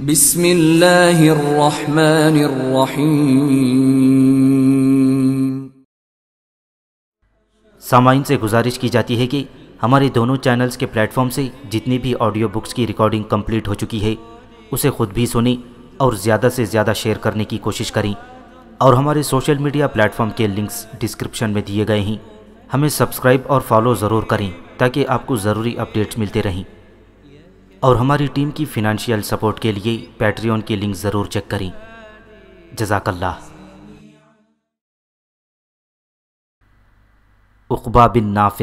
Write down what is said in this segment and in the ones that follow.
बिस्मिल्लाहिर्रहमानिर्रहीम सामाइन से गुजारिश की जाती है कि हमारे दोनों चैनल्स के प्लेटफॉर्म से जितनी भी ऑडियो बुक्स की रिकॉर्डिंग कंप्लीट हो चुकी है उसे खुद भी सुनें और ज़्यादा से ज़्यादा शेयर करने की कोशिश करें और हमारे सोशल मीडिया प्लेटफॉर्म के लिंक्स डिस्क्रिप्शन में दिए गए हैं हमें सब्सक्राइब और फॉलो ज़रूर करें ताकि आपको ज़रूरी अपडेट्स मिलते रहें और हमारी टीम की फिनंशियल सपोर्ट के लिए पैट्रियन की लिंक ज़रूर चेक करें जजाकल्ला उकबा बिन नाफ़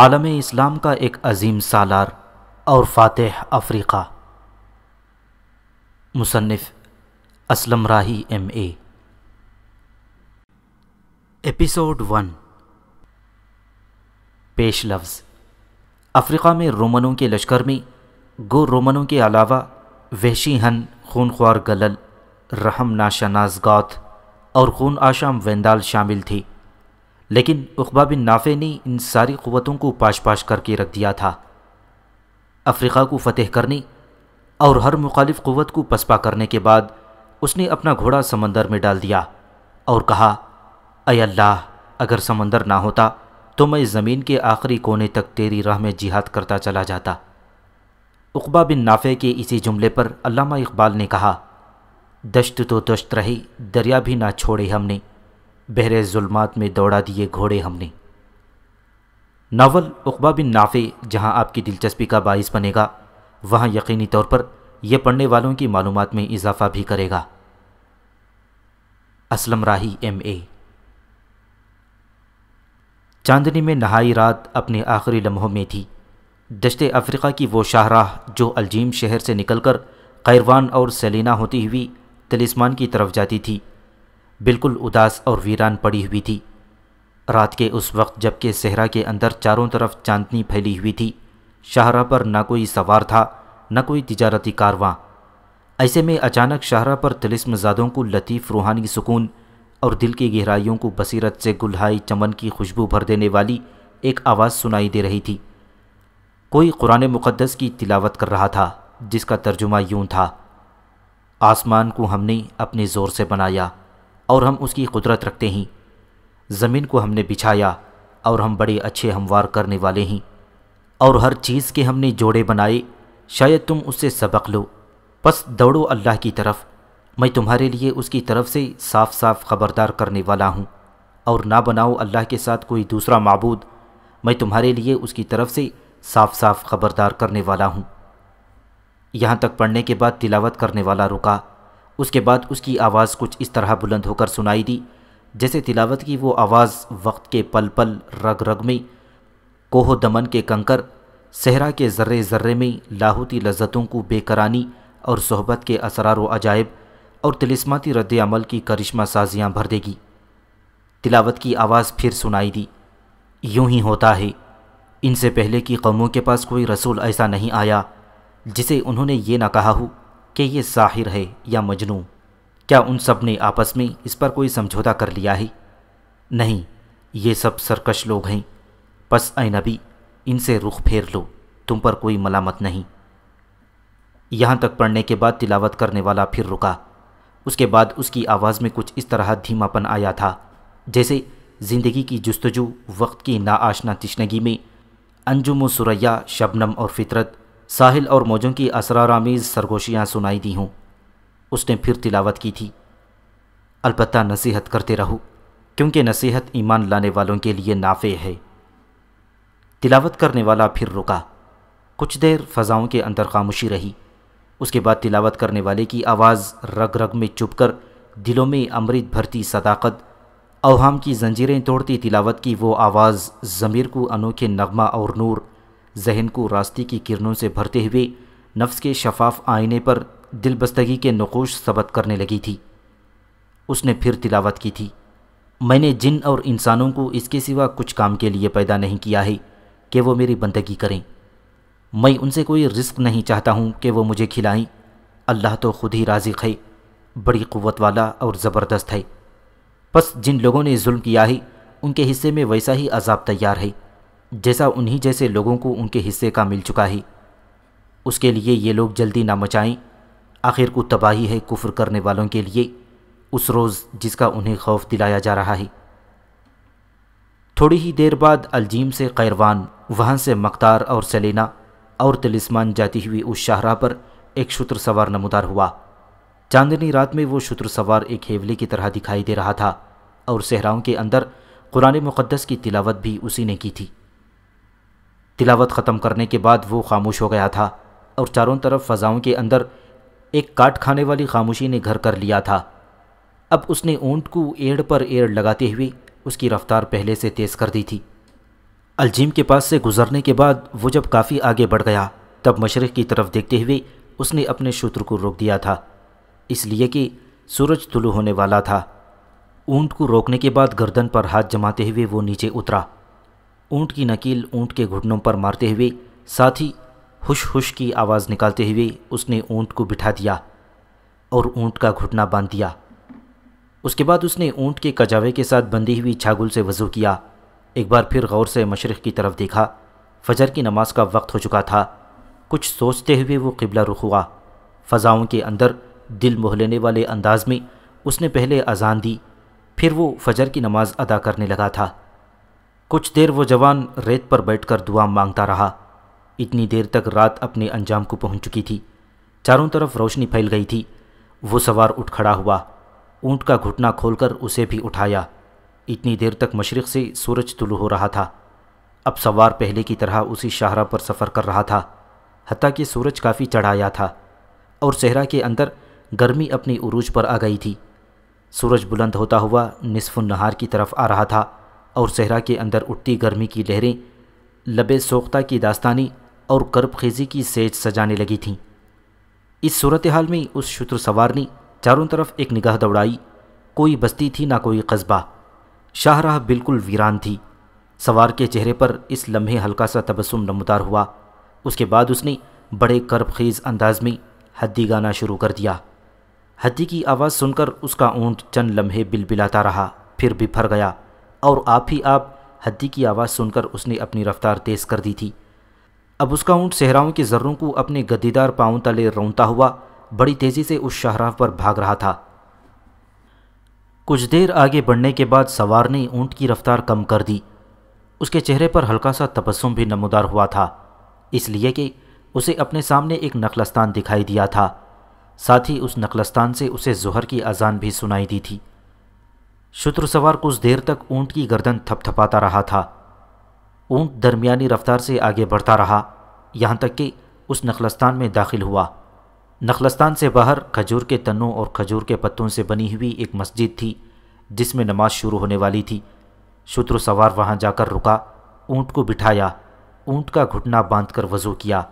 आलम इस्लाम का एक अजीम सालार और फ़ातह अफ्रीका मुसनफ़ Aslam Rahi M A episode one पेश लफ्ज़ अफ्रीका में रोमनों के लश्कर में गो रोमनों के अलावा वहशी हन खून ख्वार गलल रहम नाशा गौत और खून आशाम वेंदाल शामिल थे लेकिन उकबा बिन नाफे ने इन सारी क़वतों को पाश पाश करके रख दिया था अफ्रीका को फतेह करने और हर मुखालिफ क़वत को पसपा करने के बाद उसने अपना घोड़ा समंदर में डाल दिया और कहा अल्लाह अगर समंदर ना होता तो मैं ज़मीन के आखिरी कोने तक तेरी राह में जिहाद करता चला जाता उकबा बिन नाफे के इसी जुमले पर अल्लामा इकबाल ने कहा दश्त तो दश्त रही दरिया भी ना छोड़े हमने बहरे जुल्मात में दौड़ा दिए घोड़े हमने नावल उकबा बिन नाफे जहां आपकी दिलचस्पी का बायस बनेगा वहां यकीनी तौर पर यह पढ़ने वालों की मालूमात में इजाफा भी करेगा असलम राही एम ए चांदनी में नहाई रात अपने आखिरी लम्हों में थी दशत अफ्रीका की वो शाहराह जो अलजीम शहर से निकलकर कैरवान और सेलिना होती हुई तलिस्मान की तरफ जाती थी बिल्कुल उदास और वीरान पड़ी हुई थी रात के उस वक्त जबकि सहरा के अंदर चारों तरफ चांदनी फैली हुई थी शाहरा पर ना कोई सवार था न कोई तजारती कारवां ऐसे में अचानक शाहरा पर तिलिस्मजादों को लतीफ़ रूहानी सुकून और दिल की गहराइयों को बसीरत से गुल्हाई चमन की खुशबू भर देने वाली एक आवाज़ सुनाई दे रही थी कोई कुरान मुक़दस की तिलावत कर रहा था जिसका तर्जुमा यूं था आसमान को हमने अपने ज़ोर से बनाया और हम उसकी कुदरत रखते हैं ज़मीन को हमने बिछाया और हम बड़े अच्छे हमवार करने वाले हैं और हर चीज़ के हमने जोड़े बनाए शायद तुम उससे सबक लो बस दौड़ो अल्लाह की तरफ मैं तुम्हारे लिए उसकी तरफ से साफ साफ खबरदार करने वाला हूँ और ना बनाओ अल्लाह के साथ कोई दूसरा मबूद मैं तुम्हारे लिए उसकी तरफ से साफ साफ खबरदार करने वाला हूँ यहाँ तक पढ़ने के बाद तिलावत करने वाला रुका उसके बाद उसकी आवाज़ कुछ इस तरह बुलंद होकर सुनाई दी जैसे तिलावत की वो आवाज़ वक्त के पल पल रग रग में कोहो दमन के कंकर सहरा के जर्रे जर्रे में लाहूती लज्जतों को बेकरानी और सोहबत के असरार व अजायब और तिलिस्माती रद्द अमल की करिश्मा साजियाँ भर देगी तिलावत की आवाज़ फिर सुनाई दी यूं ही होता है इनसे पहले कि कौमों के पास कोई रसूल ऐसा नहीं आया जिसे उन्होंने ये ना कहा हो कि ये साहिर है या मजनू क्या उन सब ने आपस में इस पर कोई समझौता कर लिया है नहीं ये सब सरकश लोग हैं बस ए नबी इनसे रुख फेर लो तुम पर कोई मलामत नहीं यहाँ तक पढ़ने के बाद तिलावत करने वाला फिर रुका उसके बाद उसकी आवाज़ में कुछ इस तरह धीमापन आया था जैसे ज़िंदगी की जस्तजू वक्त की नाआशना तशनगी में अंजुम सुरैया शबनम और फितरत साहिल और मौजों की असरारामीज़ सरगोशियाँ सुनाई दी हूँ उसने फिर तिलावत की थी अलबत् नसीहत करते रहो क्योंकि नसीहत ईमान लाने वालों के लिए नाफे है तिलावत करने वाला फिर रुका कुछ देर फ़ज़ाओं के अंदर खामोशी रही उसके बाद तिलावत करने वाले की आवाज़ रग रग में चुप कर दिलों में अमृत भरती सदाकत अवहम की जंजीरें तोड़ती तिलावत की वो आवाज़ ज़मीर को अनोखे नगमा और नूर जहन को रास्ते की किरणों से भरते हुए नफ्स के शफाफ आईने पर दिलबस्तगी के नकोश सबत करने लगी थी उसने फिर तिलावत की थी मैंने जिन और इंसानों को इसके सिवा कुछ काम के लिए पैदा नहीं किया है कि वो मेरी बंदगी करें मैं उनसे कोई रिस्क नहीं चाहता हूँ कि वो मुझे खिलाएं अल्लाह तो खुद ही राजिक है बड़ी क़वत वाला और ज़बरदस्त है बस जिन लोगों ने जुल्म किया है उनके हिस्से में वैसा ही अजाब तैयार है जैसा उन्हीं जैसे लोगों को उनके हिस्से का मिल चुका है उसके लिए ये लोग जल्दी ना मचाएं आखिर को तबाही है कुफ्र करने वालों के लिए उस रोज़ जिसका उन्हें खौफ दिलाया जा रहा है थोड़ी ही देर बाद अलजीम से खैरवान वहाँ से मकतार और सलेना और तिलिस्मान जाती हुई उस शाहरा पर एक शुत्र सवार नमदार हुआ चांदनी रात में वो शुत्र सवार एक हेवली की तरह दिखाई दे रहा था और सेहराओं के अंदर कुरान मुक़दस की तिलावत भी उसी ने की थी तिलावत ख़त्म करने के बाद वो खामोश हो गया था और चारों तरफ फ़जाओं के अंदर एक काट खाने वाली खामोशी ने घर कर लिया था अब उसने ऊंट को एड़ पर एड़ लगाते हुए उसकी रफ़्तार पहले से तेज़ कर दी थी अलजीम के पास से गुजरने के बाद वो जब काफ़ी आगे बढ़ गया तब मशरक़ की तरफ देखते हुए उसने अपने शूत्र को रोक दिया था इसलिए कि सूरज तुलु होने वाला था ऊंट को रोकने के बाद गर्दन पर हाथ जमाते हुए वो नीचे उतरा ऊंट की नकील ऊंट के घुटनों पर मारते हुए साथ ही हुश हुश की आवाज़ निकालते हुए उसने ऊंट को बिठा दिया और ऊंट का घुटना बांध दिया उसके बाद उसने ऊंट के कजावे के साथ बंधी हुई छागुल से वज़ू किया एक बार फिर गौर से मशरक़ की तरफ देखा फजर की नमाज का वक्त हो चुका था कुछ सोचते हुए वो किबला रुख हुआ फ़जाओं के अंदर दिल मोह लेने वाले अंदाज में उसने पहले अजान दी फिर वो फजर की नमाज अदा करने लगा था कुछ देर वो जवान रेत पर बैठकर दुआ मांगता रहा इतनी देर तक रात अपने अंजाम को पहुंच चुकी थी चारों तरफ रोशनी फैल गई थी वो सवार उठ खड़ा हुआ ऊंट का घुटना खोलकर उसे भी उठाया इतनी देर तक मशरक़ से सूरज तुलू हो रहा था अब सवार पहले की तरह उसी शाहरा पर सफ़र कर रहा था हती कि सूरज काफ़ी चढ़ाया था और सहरा के अंदर गर्मी अपनी उरूज पर आ गई थी सूरज बुलंद होता हुआ निसफ़ नहार की तरफ आ रहा था और सहरा के अंदर उठती गर्मी की लहरें लबे सोख्ता की दास्तानी और कर्ब खेजी की सेज सजाने लगी थीं इस सूरत हाल में उस शत्रु सवार ने चारों तरफ एक निगाह दौड़ाई कोई बस्ती थी ना कोई कस्बा शाहराह बिल्कुल वीरान थी सवार के चेहरे पर इस लम्हे हल्का सा तबसम नमदार हुआ उसके बाद उसने बड़े कर्बखेज़ अंदाज में हद्दी गाना शुरू कर दिया हद्दी की आवाज़ सुनकर उसका ऊँट चंद लम्हे बिलबिलाता रहा फिर बिफर गया और आप ही आप हद्दी की आवाज़ सुनकर उसने अपनी रफ्तार तेज़ कर दी थी अब उसका ऊँट सेहराओं के जर्रों को अपने गद्दीदार पाँव तले रौनता हुआ बड़ी तेज़ी से उस शाहराह पर भाग रहा था कुछ देर आगे बढ़ने के बाद सवार ने ऊँट की रफ्तार कम कर दी उसके चेहरे पर हल्का सा तबस्सुम भी नमदार हुआ था इसलिए कि उसे अपने सामने एक नखलस्तान दिखाई दिया था साथ ही उस नखलस्तान से उसे जहर की अजान भी सुनाई दी थी शत्रु सवार कुछ देर तक ऊंट की गर्दन थपथपाता रहा था ऊंट दरमियानी रफ्तार से आगे बढ़ता रहा यहाँ तक कि उस नखलस्तान में दाखिल हुआ नखलस्तान से बाहर खजूर के तनों और खजूर के पत्तों से बनी हुई एक मस्जिद थी जिसमें नमाज शुरू होने वाली थी शुत्र सवार वहाँ जाकर रुका ऊँट को बिठाया ऊँट का घुटना बांधकर वज़ू किया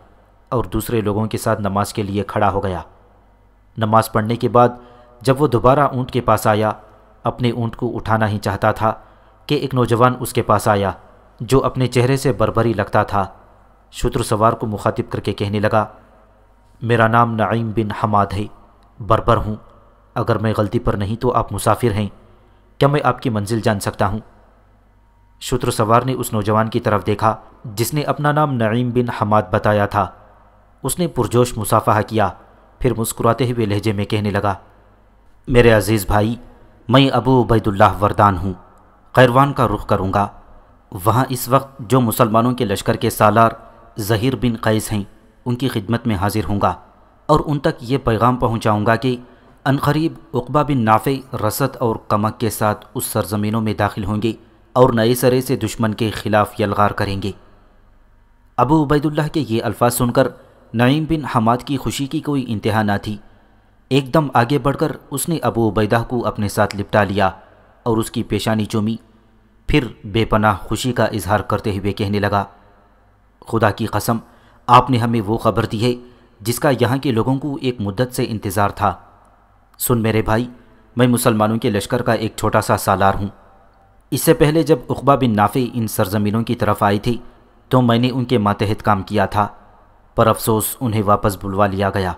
और दूसरे लोगों के साथ नमाज के लिए खड़ा हो गया नमाज पढ़ने के बाद जब वो दोबारा ऊँट के पास आया अपने ऊँट को उठाना ही चाहता था कि एक नौजवान उसके पास आया जो अपने चेहरे से बरबरी लगता था शुत्र सवार को मुखातिब करके कहने लगा मेरा नाम नईम बिन हमाद है बरबर हूँ अगर मैं गलती पर नहीं तो आप मुसाफिर हैं क्या मैं आपकी मंजिल जान सकता हूँ शुत्र सवार ने उस नौजवान की तरफ देखा जिसने अपना नाम नईम बिन हमाद बताया था उसने पुरजोश मुसाफा किया फिर मुस्कुराते हुए लहजे में कहने लगा मेरे अजीज़ भाई मैं अबू उबैदुल्लाह वरदान हूँ खैरवान का रुख करूँगा वहाँ इस वक्त जो मुसलमानों के लश्कर के सालार जहीर बिन कैस हैं उनकी खिदमत में हाजिर होंगे और उन तक ये पैगाम पहुँचाऊँगा कि अनखरीब उकबा बिन नाफे रसद और कमक के साथ उस सरजमीनों में दाखिल होंगे और नए सरे से दुश्मन के ख़िलाफ़ यलगार करेंगे अबू उबैदुल्ला के ये अल्फाज सुनकर नईम बिन हमाद की खुशी की कोई इंतहा ना थी एकदम आगे बढ़कर उसने अबू उबैदा को अपने साथ लिपटा लिया और उसकी पेशानी चूमी फिर बेपनाह खुशी का इजहार करते हुए कहने लगा खुदा की कसम आपने हमें वो खबर दी है जिसका यहाँ के लोगों को एक मुद्दत से इंतज़ार था सुन मेरे भाई मैं मुसलमानों के लश्कर का एक छोटा सा सालार हूँ इससे पहले जब उकबा बिन नाफे इन सरजमीनों की तरफ आई थी तो मैंने उनके मातहत काम किया था पर अफसोस उन्हें वापस बुलवा लिया गया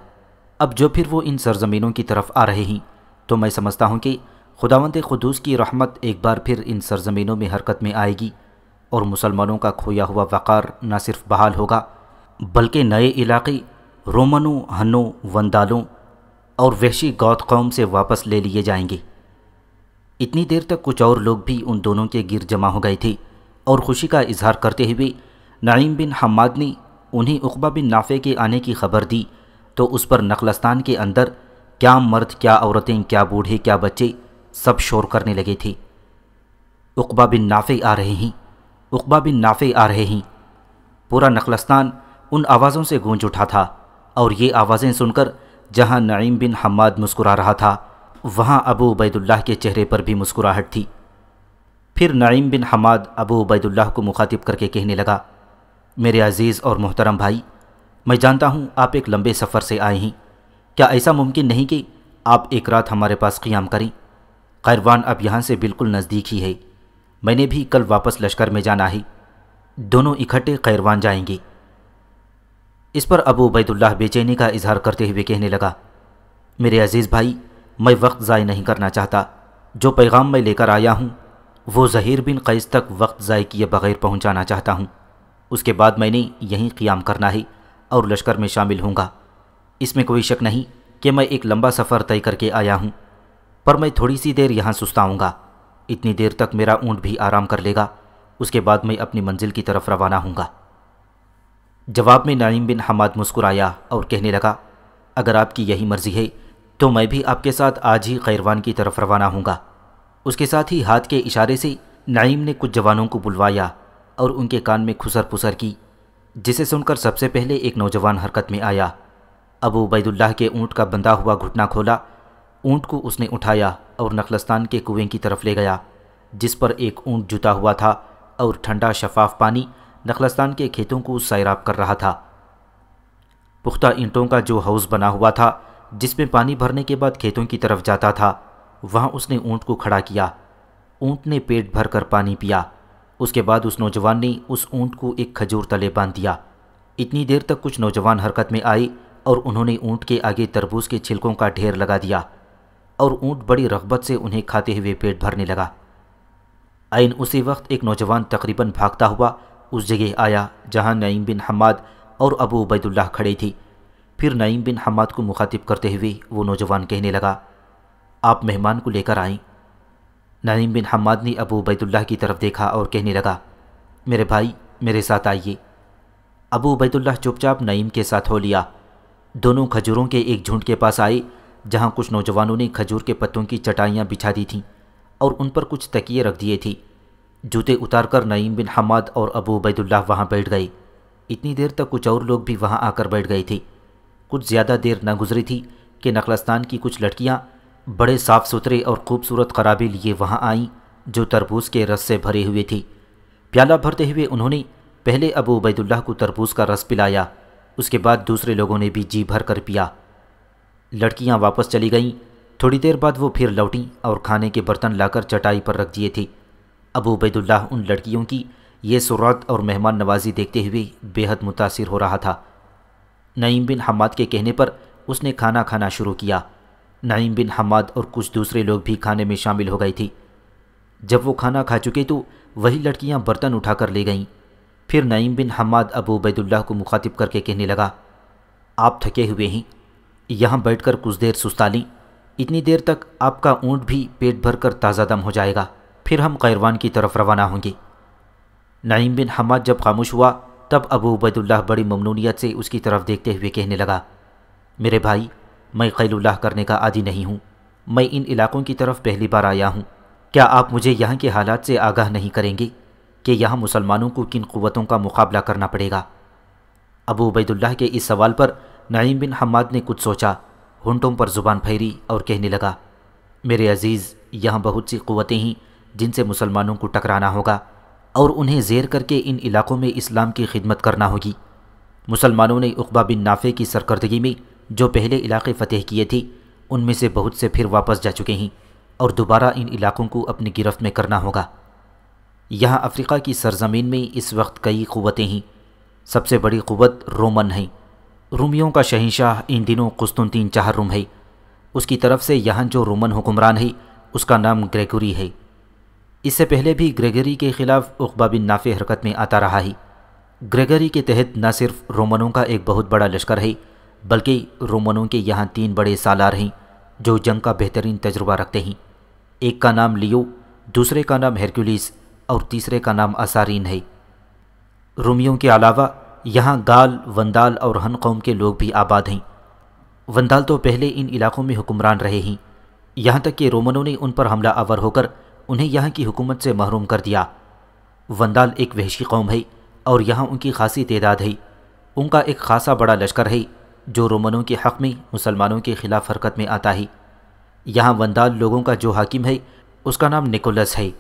अब जो फिर वो इन सरजमीनों की तरफ आ रहे हैं तो मैं समझता हूँ कि खुदावंत खुदूस की रहमत एक बार फिर इन सरजमीनों में हरकत में आएगी और मुसलमानों का खोया हुआ वक़ार न सिर्फ बहाल होगा बल्कि नए इलाके रोमनों हनों वंदालों और वहशी गौत कौम से वापस ले लिए जाएंगे इतनी देर तक कुछ और लोग भी उन दोनों के गिर जमा हो गए थे और खुशी का इजहार करते हुए नईम बिन हमाद ने उन्हें उकबा बिन नाफे के आने की खबर दी तो उस पर नखलस्तान के अंदर क्या मर्द क्या औरतें क्या बूढ़े क्या बच्चे सब शोर करने लगे थे उकबा बिन नाफे आ रहे हैं उकबा बिन नाफे आ रहे हैं पूरा नखलस्तान उन आवाज़ों से गूंज उठा था और ये आवाज़ें सुनकर जहाँ नईम बिन हम्माद मुस्कुरा रहा था वहाँ अबू उबैदुल्लाह के चेहरे पर भी मुस्कुराहट थी फिर नईम बिन हमाद अबू उबैदुल्लाह को मुखातिब करके कहने लगा मेरे अजीज़ और मोहतरम भाई मैं जानता हूँ आप एक लंबे सफ़र से आए हैं क्या ऐसा मुमकिन नहीं कि आप एक रात हमारे पास क़ियाम करें खैरवान अब यहाँ से बिल्कुल नज़दीक ही है मैंने भी कल वापस लश्कर में जाना है दोनों इकट्ठे खैरवान जाएंगे इस पर अबू उबैदुल्लाह बेचैनी का इजहार करते हुए कहने लगा मेरे अजीज़ भाई मैं वक्त ज़ाय नहीं करना चाहता जो पैगाम मैं लेकर आया हूँ वो जहीर बिन कैस तक वक्त ज़ाय किए बग़ैर पहुँचाना चाहता हूँ उसके बाद मैंने यहीं क़ियाम करना है और लश्कर में शामिल होंगे इसमें कोई शक नहीं कि मैं एक लंबा सफ़र तय करके आया हूँ पर मैं थोड़ी सी देर यहाँ सुस्ताऊँगा इतनी देर तक मेरा ऊँट भी आराम कर लेगा उसके बाद मैं अपनी मंजिल की तरफ रवाना हूँगा जवाब में नाइम बिन हमाद मुस्कुराया और कहने लगा अगर आपकी यही मर्ज़ी है तो मैं भी आपके साथ आज ही खैरवान की तरफ रवाना हूँगा उसके साथ ही हाथ के इशारे से नाइम ने कुछ जवानों को बुलवाया और उनके कान में खुसर पुसर की जिसे सुनकर सबसे पहले एक नौजवान हरकत में आया अबू बैदुल्लाह के ऊँट का बंधा हुआ घुटना खोला ऊँट को उसने उठाया और नखलस्तान के कुएं की तरफ ले गया जिस पर एक ऊँट जुता हुआ था और ठंडा शफाफ पानी नखलस्तान के खेतों को सैराब कर रहा था पुख्ता ईंटों का जो हाउस बना हुआ था जिसमें पानी भरने के बाद खेतों की तरफ जाता था वहां उसने ऊँट को खड़ा किया ऊंट ने पेट भर कर पानी पिया उसके बाद उस नौजवान ने उस ऊंट को एक खजूर तले बांध दिया इतनी देर तक कुछ नौजवान हरकत में आए और उन्होंने ऊंट के आगे तरबूज के छिलकों का ढेर लगा दिया और ऊंट बड़ी रगबत से उन्हें खाते हुए पेट भरने लगा आइन उसी वक्त एक नौजवान तकरीबन भागता हुआ उस जगह आया जहाँ नईम बिन हमाद और अबू उबैदुल्ला खड़े थी फिर नईम बिन हमाद को मुखातिब करते हुए वो नौजवान कहने लगा आप मेहमान को लेकर आएं नईम बिन हमाद ने अबू उबैदुल्ला की तरफ देखा और कहने लगा मेरे भाई मेरे साथ आइए अबू उबैदुल्ला चुपचाप नईम के साथ हो लिया दोनों खजूरों के एक झुंड के पास आए जहाँ कुछ नौजवानों ने खजूर के पत्तों की चटाइयाँ बिछा दी थीं और उन पर कुछ तकिए रख दिए थी जूते उतारकर नईम बिन हमद और अबू उबैदुल्लाह वहाँ बैठ गए इतनी देर तक कुछ और लोग भी वहाँ आकर बैठ गए थे कुछ ज़्यादा देर न गुजरी थी कि नखलस्तान की कुछ लड़कियाँ बड़े साफ़ सुथरे और खूबसूरत खराबे लिए वहाँ आईं जो तरबूज के रस से भरे हुए थी प्याला भरते हुए उन्होंने पहले अबू उबैदुल्लाह को तरबूज का रस पिलाया उसके बाद दूसरे लोगों ने भी जी भर कर पिया लड़कियां वापस चली गईं थोड़ी देर बाद वो फिर लौटी और खाने के बर्तन लाकर चटाई पर रख दिए थे अबू बैदुल्ला उन लड़कियों की ये सुरत और मेहमान नवाजी देखते हुए बेहद मुतासर हो रहा था नईम बिन हमाद के कहने पर उसने खाना खाना शुरू किया नईम बिन हमाद और कुछ दूसरे लोग भी खाने में शामिल हो गई थी जब वो खाना खा चुके तो वही लड़कियां बर्तन उठा कर ले गईं फिर नईम बिन हमाद अबू बैदुल्ला को मुखातिब करके कहने लगा आप थके हुए हैं यहाँ बैठकर कुछ देर सुस्ता लें इतनी देर तक आपका ऊँट भी पेट भर कर ताज़ा दम हो जाएगा फिर हम कैरवान की तरफ रवाना होंगे नईम बिन हमद जब खामोश हुआ तब अबू उबैदुल्लाह बड़ी ममनूनीत से उसकी तरफ देखते हुए कहने लगा मेरे भाई मैं कैलुल्लाह करने का आदि नहीं हूँ मैं इन इलाकों की तरफ पहली बार आया हूँ क्या आप मुझे यहाँ के हालात से आगाह नहीं करेंगे कि यहाँ मुसलमानों को किन क़वतों का मुकाबला करना पड़ेगा अबू उबैदुल्लाह के इस सवाल पर नईम बिन हमद ने कुछ सोचा हुटों पर ज़ुबान फैरी और कहने लगा मेरे अजीज़ यहाँ बहुत सी क़वतें हैं जिनसे मुसलमानों को टकराना होगा और उन्हें जेर करके इन इलाकों में इस्लाम की खिदमत करना होगी मुसलमानों ने उकबा बिन नाफे की सरकर्दगी में जो पहले इलाके फ़तेह किए थे उनमें से बहुत से फिर वापस जा चुके हैं और दोबारा इन इलाकों को अपनी गिरफ्त में करना होगा यहाँ अफ्रीका की सरजमीन में इस वक्त कई क़वतें हैं सबसे बड़ी क़वत रोमन है रूमियों का शहनशाह इन दिनों कुस्तुनतीन चाहरुम है उसकी तरफ से यहाँ जो रोमन हुक्मरान है उसका नाम ग्रेगोरी है इससे पहले भी ग्रेगरी के खिलाफ उकबा बिन नाफे हरकत में आता रहा ही ग्रेगरी के तहत न सिर्फ रोमनों का एक बहुत बड़ा लश्कर है बल्कि रोमनों के यहाँ तीन बड़े सालार हैं जो जंग का बेहतरीन तजुर्बा रखते हैं एक का नाम लियो दूसरे का नाम हेरक्यूलिस और तीसरे का नाम असारीन है रोमियों के अलावा यहाँ गाल वंदाल और हन कौम के लोग भी आबाद हैं वंदाल तो पहले इन इलाकों में हुक्मरान रहे हैं यहाँ तक कि रोमनों ने उन पर हमला आवर होकर उन्हें यहाँ की हुकूमत से महरूम कर दिया वंदाल एक वहशी कौम है और यहाँ उनकी खासी तदाद है उनका एक खासा बड़ा लश्कर है जो रोमनों के हक़ में मुसलमानों के ख़िलाफ़ हरकत में आता है यहाँ वंदाल लोगों का जो हाकिम है उसका नाम निकोलस है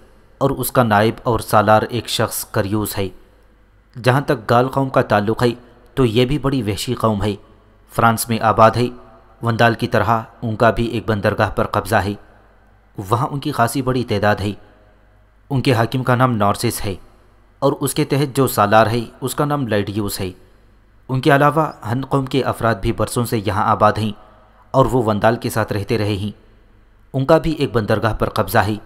और उसका नायब और सालार एक शख्स करियूस है जहाँ तक गाल कौम का ताल्लुक़ है तो यह भी बड़ी वहशी कौम है फ्रांस में आबाद है वंदाल की तरह उनका भी एक बंदरगाह पर कब्ज़ा है वहाँ उनकी खासी बड़ी तादाद है उनके हाकिम का नाम नॉर्सिस है और उसके तहत जो सालार है उसका नाम लाइडियूस है उनके अलावा हन कौम के अफराद भी बरसों से यहाँ आबाद हैं और वो वंदाल के साथ रहते रहे हैं उनका भी एक बंदरगाह पर कब्ज़ा है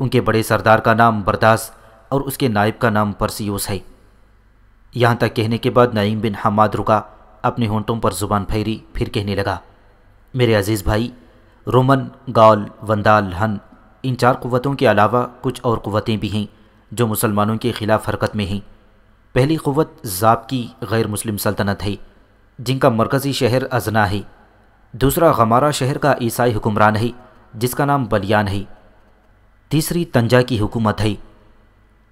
उनके बड़े सरदार का नाम बर्दास और उसके नायब का नाम परसियोस है यहाँ तक कहने के बाद नईम बिन हमाद रुका अपने होंटों पर ज़ुबान फेरी फिर कहने लगा मेरे अजीज़ भाई रोमन गाल वंदाल हन इन चार क़वतों के अलावा कुछ और क़वतें भी हैं जो मुसलमानों के ख़िलाफ़ हरकत में हैं पहली क़वत ज़ाब की गैर मुस्लिम सल्तनत है जिनका मरकज़ी शहर अजना है दूसरा गमारा शहर का ईसाई हुक्मरान है जिसका नाम बलियान है तीसरी तंजा की हुकूमत है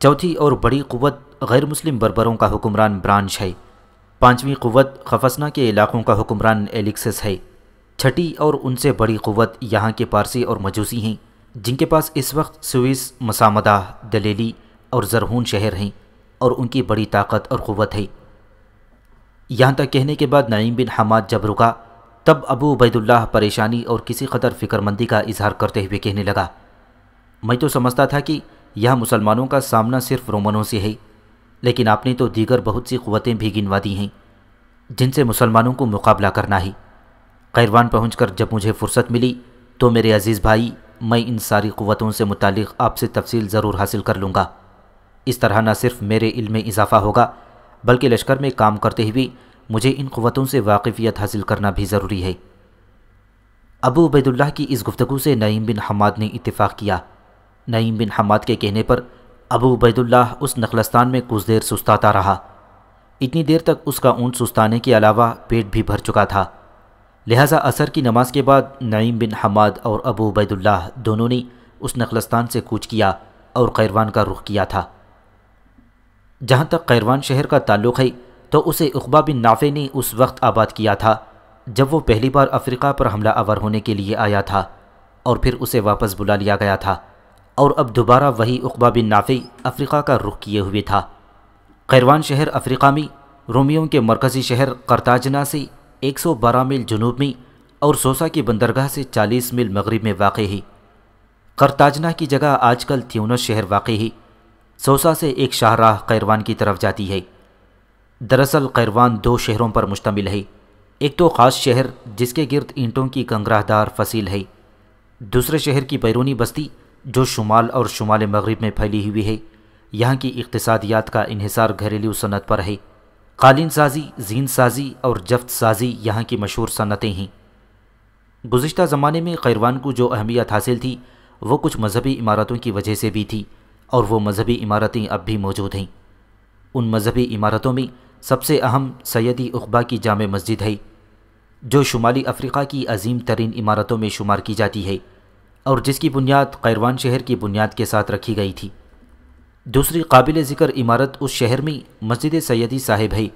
चौथी और बड़ी क़वत गैर मुस्लिम बरबरों का हुक्मरान ब्रांच है पाँचवीं क़वत खफसना के इलाक़ों का हुक्मरान एलिक्सिस है छठी और उनसे बड़ी क़वत यहाँ के पारसी और मजूसी हैं जिनके पास इस वक्त स्विस मसामदा दलेली और जरहून शहर हैं और उनकी बड़ी ताकत और क़वत है यहाँ तक कहने के बाद नईम बिन हमाद जब रुका तब अबू उबैदुल्लाह परेशानी और किसी कदर फ़िक्रमंदी का इजहार करते हुए कहने लगा मैं तो समझता था कि यह मुसलमानों का सामना सिर्फ रोमनों से है लेकिन आपने तो दीगर बहुत सी क़वतें भी गिनवा दी हैं जिनसे मुसलमानों को मुकाबला करना है कैरवान पहुँच जब मुझे फ़ुर्सत मिली तो मेरे अज़ीज़ भाई मैं इन सारी क़वतों से मुतक़ आपसे तफसील ज़रूर हासिल कर लूँगा इस तरह न सिर्फ मेरे इल में इजाफ़ा होगा बल्कि लश्कर में काम करते हुए मुझे इन क़वतों से वाकफियत हासिल करना भी ज़रूरी है अबू अबैदुल्ला की इस गुफ्तु से नईम बिन हमाद ने इतफ़ाक़ किया नईम बिन हमाद के कहने पर अबू उबैदुल्लाह उस नखलस्तान में कुछ देर सुस्ताता रहा इतनी देर तक उसका ऊँट सुस्ताने के अलावा पेट भी भर चुका था लिहाजा असर की नमाज के बाद नईम बिन हमाद और अबू बैदुल्लाह दोनों ने उस नखलस्तान से कूच किया और खैरवान का रुख किया था जहाँ तक खैरवान शहर का ताल्लुक़ है तो उसे उकबा बिन नाफे ने उस वक्त आबाद किया था जब वो पहली बार अफ्रीका पर हमला आवर होने के लिए आया था और फिर उसे वापस बुला लिया गया था और अब दोबारा वही उकबा बिन नाफे अफ्रीका का रुख किए हुए था खैरवान शहर अफ्रीका में रोमियों के मरकज़ी शहर करताजना से 112 मील जनूब में और सोसा की बंदरगाह से 40 मील मगरब में वाक़ है करताजना की जगह आजकल थ्यूनस शहर वाक़ है सोसा से एक शाहराह कैरवान की तरफ जाती है दरअसल कैरवान दो शहरों पर मुश्तमिल है एक तो ख़ास शहर जिसके गिरद ईंटों की कंगराहदार फसील है दूसरे शहर की बैरूनी बस्ती जो शुमाल और शुमाल मगरब में फैली हुई है यहाँ की इकतसादियात का इहिसार घरेलू सनत पर है कालीन साजी जीन साजी और जफ्त साजी यहाँ की मशहूर सनतें हैं गुज्त ज़माने में खैरवान को जो अहमियत हासिल थी वो कुछ मजहबी इमारतों की वजह से भी थी और वो मजहबी इमारतें अब भी मौजूद हैं उन मजहबी इमारतों में सबसे अहम सैदी अखबा की जाम मस्जिद है जो शुमाली अफ्रीका की अजीम तरीन इमारतों में शुमार की जाती है और जिसकी बुनियाद खैरवान शहर की बुनियाद के साथ रखी गई थी दूसरी काबिल ज़िक्र इमारत उस शहर में मस्जिद सैदी साहिब है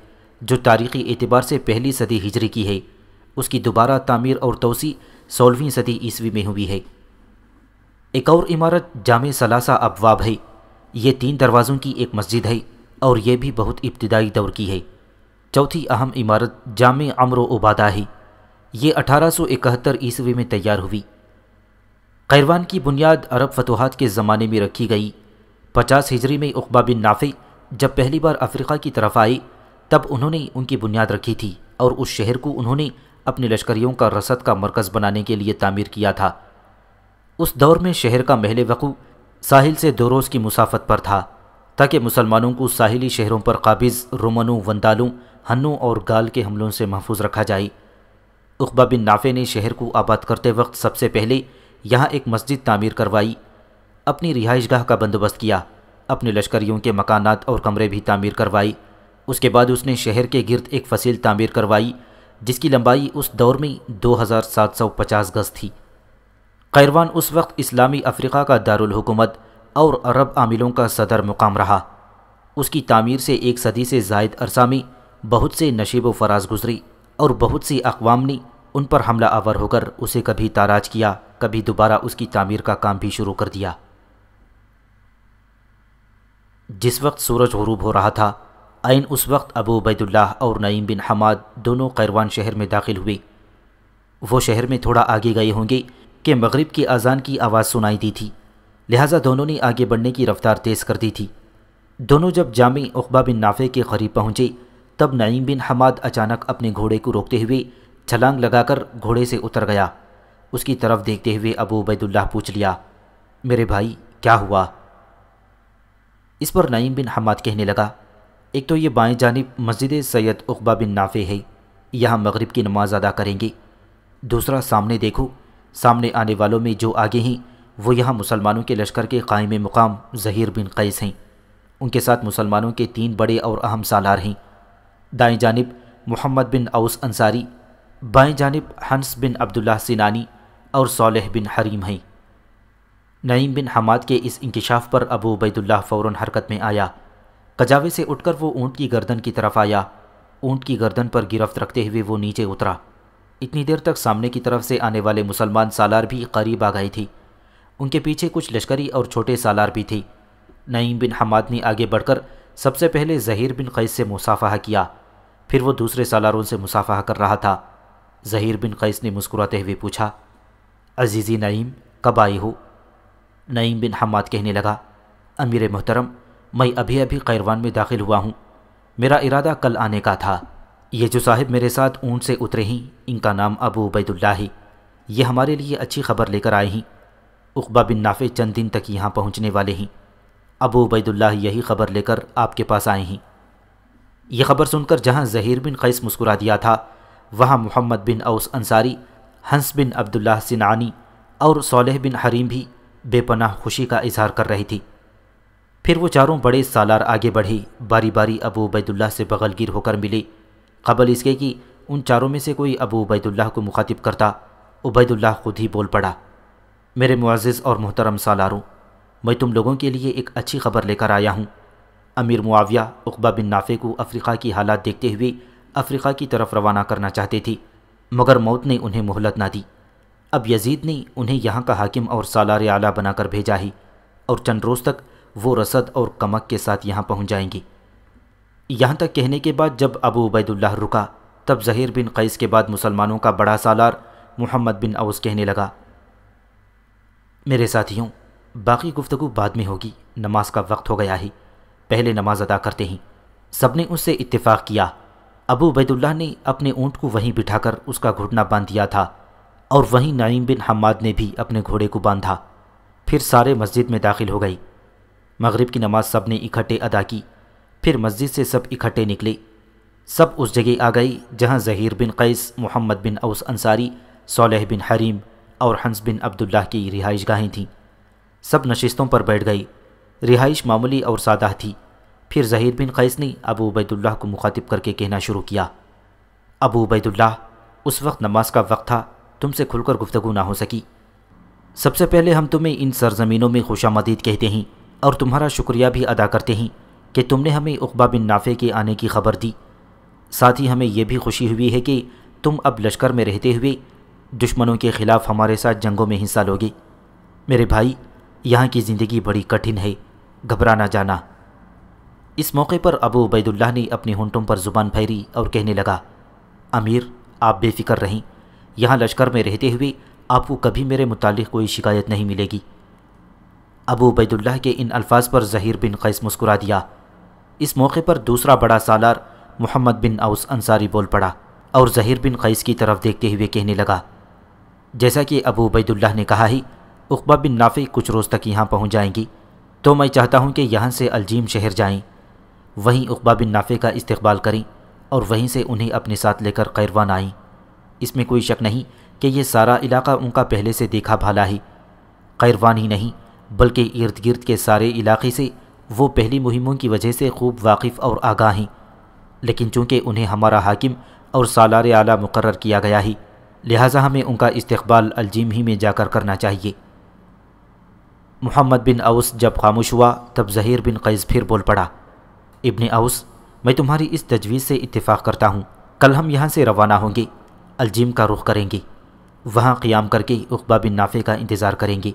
जो तारीख़ी एतबार से पहली सदी हिजरी की है उसकी दोबारा तामीर और तोसी सोलहवीं सदी ईस्वी में हुई है एक और इमारत जाम सलासा अबवाब है ये तीन दरवाज़ों की एक मस्जिद है और यह भी बहुत इब्तदाई दौर की है चौथी अहम इमारत जाम अमर उबादा है ये अठारह सौ इकहत्तर ईस्वी में तैयार हुई खैरवान की बुनियाद अरब फतवाहत के ज़माने में रखी गई पचास हिजरी में उकबा बिन नाफी जब पहली बार अफ्रीका की तरफ आई तब उन्होंने उनकी बुनियाद रखी थी और उस शहर को उन्होंने अपने लश्करियों का रसद का मरकज़ बनाने के लिए तामीर किया था उस दौर में शहर का महल वकू साहिल से दो रोज़ की मुसाफत पर था ताकि मुसलमानों को साहिली शहरों पर काबिज़ रोमनों वंदालों हन्नों और गाल के हमलों से महफूज रखा जाए उकबा बिन नाफे ने शहर को आबाद करते वक्त सबसे पहले यहाँ एक मस्जिद तामीर करवाई अपनी रिहाइश गाह का बंदोबस्त किया अपने लश्करियों के मकानात और कमरे भी तामीर करवाई उसके बाद उसने शहर के गिरद एक फसील तामीर करवाई जिसकी लंबाई उस दौर में 2750 गज थी खैरवान उस वक्त इस्लामी अफ्रीका का हुकूमत और अरब आमिलों का सदर मुकाम रहा उसकी तामीर से एक सदी से जायद अरसा में बहुत से नशीब व फराज गुजरी और बहुत सी अकवाम ने उन पर हमला आवर होकर उसे कभी ताराज किया कभी दोबारा उसकी तामीर का काम भी शुरू कर दिया जिस वक्त सूरज गरूब हो रहा था आइन उस वक्त अबू उबैदुल्लाह और नईम बिन हमाद दोनों कैरवान शहर में दाखिल हुए वो शहर में थोड़ा आगे गए होंगे कि मगरिब की अजान की आवाज़ सुनाई दी थी लिहाजा दोनों ने आगे बढ़ने की रफ्तार तेज़ कर दी थी दोनों जब जामी उकबा बिन नाफे के करीब पहुँचे तब नईम बिन हमाद अचानक अपने घोड़े को रोकते हुए छलांग लगाकर घोड़े से उतर गया उसकी तरफ देखते हुए अबू उबैदुल्लाह पूछ लिया मेरे भाई क्या हुआ इस पर नईम बिन हमाद कहने लगा एक तो ये बाएं जानब मस्जिद सैयद उकबा बिन नाफे है यहाँ मगरिब की नमाज अदा करेंगे दूसरा सामने देखो सामने आने वालों में जो आगे हैं वो यहाँ मुसलमानों के लश्कर के कायम मुकाम जहीर बिन कैस हैं उनके साथ मुसलमानों के तीन बड़े और अहम सालार हैं दाएँ जानब मोहम्मद बिन औस अंसारी बाएँ जानब हंस बिन अब्दुल्ला सिनानी और सोलह बिन हरीम हैं नईम बिन हमाद के इस इंकशाफ पर अबू उबैदुल्ला फ़ौर हरकत में आया कजावे से उठकर वो ऊँट की गर्दन की तरफ आया ऊँट की गर्दन पर गिरफ्त रखते हुए वो नीचे उतरा इतनी देर तक सामने की तरफ से आने वाले मुसलमान सालार भी करीब आ गई थी उनके पीछे कुछ लश्करी और छोटे सालार भी थी नईम बिन हमाद ने आगे बढ़कर सबसे पहले जहीर बिन कैस से मुसाफा किया फिर वो दूसरे सालारों से मुसाफा कर रहा था जहीर बिन कैस ने मुस्कुराते हुए पूछा अजीज़ी नईम कब आई हो नईम बिन हमाद कहने लगा अमीर मोहतरम मैं अभी अभी खैरवान में दाखिल हुआ हूँ मेरा इरादा कल आने का था ये जो साहिब मेरे साथ ऊँट से उतरे ही इनका नाम अबू उबैदुल्ला है ये हमारे लिए अच्छी खबर लेकर आए हैं उकबा बिन नाफे चंद दिन तक यहाँ पहुँचने वाले हैं अबू उबैदुल्ला यही खबर लेकर आपके पास आए हैं यह खबर सुनकर जहाँ जहीर बिन कैस मुस्कुरा दिया था वहाँ मोहम्मद बिन औस अंसारी हंस बिन अब्दुल्ला सिनानी और सोलह बिन हरीम भी बेपनाह खुशी का इजहार कर रही थी फिर वो चारों बड़े सालार आगे बढ़ी बारी बारी अबू उबैदुल्ला से बगलगिर होकर मिली कबल इसके कि उन चारों में से कोई अबू उबैदुल्ला को मुखातिब करता उबैदुल्ला खुद ही बोल पड़ा मेरे मुआज़ और मोहतरम सालारों मैं तुम लोगों के लिए एक अच्छी खबर लेकर आया हूँ अमीर मुआविया उकबा बिन नाफे को अफ्रीका की हालात देखते हुए अफ्रीका की तरफ रवाना करना चाहते थे मगर मौत ने उन्हें मोहलत ना दी अब यजीद ने उन्हें यहाँ का हाकिम और सालार आला बनाकर भेजा ही और चंद रोज़ तक वो रसद और कमक के साथ यहाँ पहुँच जाएंगी यहाँ तक कहने के बाद जब अबू उबैदुल्लाह रुका तब जहीर बिन कैस के बाद मुसलमानों का बड़ा सालार मोहम्मद बिन अवस कहने लगा मेरे साथियों बाकी गुफ्तु बाद में होगी नमाज का वक्त हो गया ही पहले नमाज अदा करते ही सब ने उससे इतफ़ाक़ किया अबू उबैदुल्लाह ने अपने ऊँट को वहीं बिठाकर उसका घुटना बांध दिया था और वहीं नईम बिन हमाद ने भी अपने घोड़े को बांधा फिर सारे मस्जिद में दाखिल हो गई मगरिब की नमाज सब ने इकट्ठे अदा की फिर मस्जिद से सब इकट्ठे निकले सब उस जगह आ गई जहाँ जहीर बिन कैस मोहम्मद बिन औस अंसारी सोलह बिन हरीम और हंस बिन अब्दुल्ला की रिहाइश गाहें थीं सब नशस्तों पर बैठ गई रिहाइश मामूली और सादा थी फिर जहीर बिन कैस ने अबू उबैदुल्ला को मुखातिब करके कहना शुरू किया अबू उबैदुल्ला उस वक्त नमाज का वक्त था तुमसे खुलकर गुफ्तगु ना हो सकी सबसे पहले हम तुम्हें इन सरजमीनों में खुशामदीद कहते हैं और तुम्हारा शुक्रिया भी अदा करते हैं कि तुमने हमें उकबा बिन नाफे के आने की खबर दी साथ ही हमें यह भी खुशी हुई है कि तुम अब लश्कर में रहते हुए दुश्मनों के ख़िलाफ़ हमारे साथ जंगों में हिस्सा लोगे मेरे भाई यहाँ की ज़िंदगी बड़ी कठिन है घबराना जाना इस मौके पर अबू उबैदुल्ला ने अपने होंटों पर ज़ुबान फैरी और कहने लगा अमीर आप बेफ़िक्र रहें यहाँ लश्कर में रहते हुए आपको कभी मेरे मुतालिक कोई शिकायत नहीं मिलेगी अबू बैदुल्लाह के इन अल्फाज पर जहीर बिन कैस मुस्कुरा दिया इस मौके पर दूसरा बड़ा सालार मोहम्मद बिन आउस अंसारी बोल पड़ा और जहीर बिन कैस की तरफ देखते हुए कहने लगा जैसा कि अबू बैदुल्लाह ने कहा ही उकबा बिन नाफी कुछ रोज़ तक यहाँ पहुँच जाएंगी तो मैं चाहता हूँ कि यहाँ से अलजीम शहर जाएँ वहीं उकबा बिन नाफे का इस्तबाल करें और वहीं से उन्हें अपने साथ लेकर कैरवान आईं इसमें कोई शक नहीं कि यह सारा इलाका उनका पहले से देखा भाला ही खैरवान ही नहीं बल्कि इर्द गिर्द के सारे इलाके से वो पहली मुहिमों की वजह से खूब वाकिफ़ और आगाह हैं लेकिन चूँकि उन्हें हमारा हाकिम और सालार आला मुकर किया गया ही लिहाजा हमें उनका इस्तबाल अलजीम ही में जाकर करना चाहिए मोहम्मद बिन अवस जब खामोश हुआ तब जहीर बिन कैज़ फिर बोल पड़ा इब्ने अवस मैं तुम्हारी इस तजवीज़ से इत्तेफाक़ करता हूँ कल हम यहाँ से रवाना होंगे अलजीम का रुख करेंगी वहाँ क़्याम करके उकबा बिन नाफे का इंतज़ार करेंगी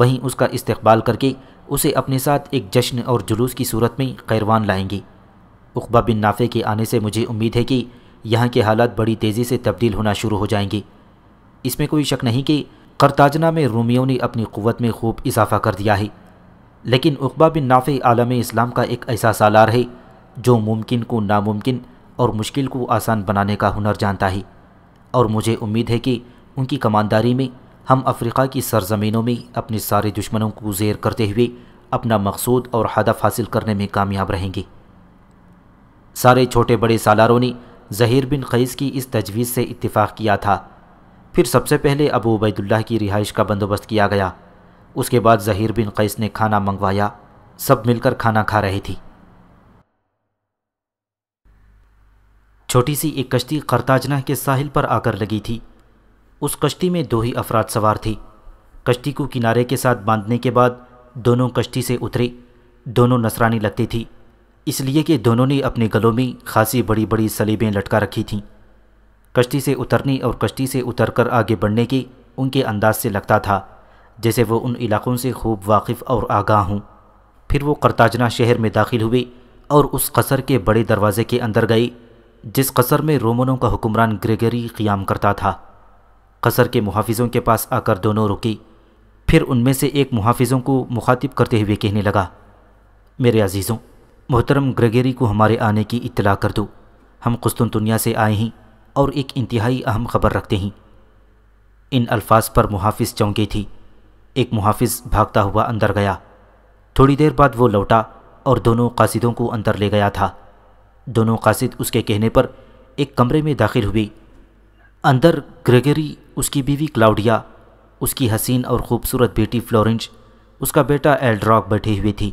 वहीं उसका इस्तबाल करके उसे अपने साथ एक जश्न और जुलूस की सूरत में खैरवान लाएंगी उकबा बिन नाफे के आने से मुझे उम्मीद है कि यहाँ के हालात बड़ी तेज़ी से तब्दील होना शुरू हो जाएंगी इसमें कोई शक नहीं कि करताजना में रोमियों ने अपनी क़वत में खूब इजाफा कर दिया है लेकिन उकबा बिन नाफे आलम इस्लाम का एक ऐसा सालार है जो मुमकिन को नामुमकिन और मुश्किल को आसान बनाने का हुनर जानता है और मुझे उम्मीद है कि उनकी कमानदारी में हम अफ्रीका की सरजमीनों में अपने सारे दुश्मनों को जेर करते हुए अपना मकसूद और हदफ हासिल करने में कामयाब रहेंगे सारे छोटे बड़े सालारों ने जहीर बिन खईस की इस तजवीज़ से इत्तेफाक किया था फिर सबसे पहले अबू उबैदुल्ला की रिहाइश का बंदोबस्त किया गया उसके बाद जहीर बिन कैस ने खाना मंगवाया सब मिलकर खाना खा रही थी छोटी सी एक कश्ती करताजना के साहिल पर आकर लगी थी उस कश्ती में दो ही अफराद सवार थे कश्ती को किनारे के साथ बांधने के बाद दोनों कश्ती से उतरे दोनों नसरानी लगती थी इसलिए कि दोनों ने अपने गलों में खासी बड़ी बड़ी सलीबें लटका रखी थीं कश्ती से उतरने और कश्ती से उतरकर आगे बढ़ने के उनके अंदाज से लगता था जैसे वो उन इलाकों से खूब वाकिफ़ और आगाह हों फिर वो करताजना शहर में दाखिल हुए और उस कसर के बड़े दरवाज़े के अंदर गई जिस कसर में रोमनों का हुक्मरान ग्रेगरी क़ियाम करता था कसर के मुहाफिजों के पास आकर दोनों रुकी फिर उनमें से एक मुहाफिजों को मुखातिब करते हुए कहने लगा मेरे अजीज़ों मोहतरम ग्रेगरी को हमारे आने की इतला कर दो हम कुस्तुनतुनिया से आए हैं और एक इंतहाई अहम खबर रखते हैं इन अल्फाज पर मुहाफिज चौंकी थी एक मुहाफिज भागता हुआ अंदर गया थोड़ी देर बाद वो लौटा और दोनों कासिदों को अंदर ले गया था दोनों कासिद उसके कहने पर एक कमरे में दाखिल हुई अंदर ग्रेगरी उसकी बीवी क्लाउडिया उसकी हसीन और ख़ूबसूरत बेटी फ्लोरेंज उसका बेटा एल्ड्रॉक बैठे हुए थी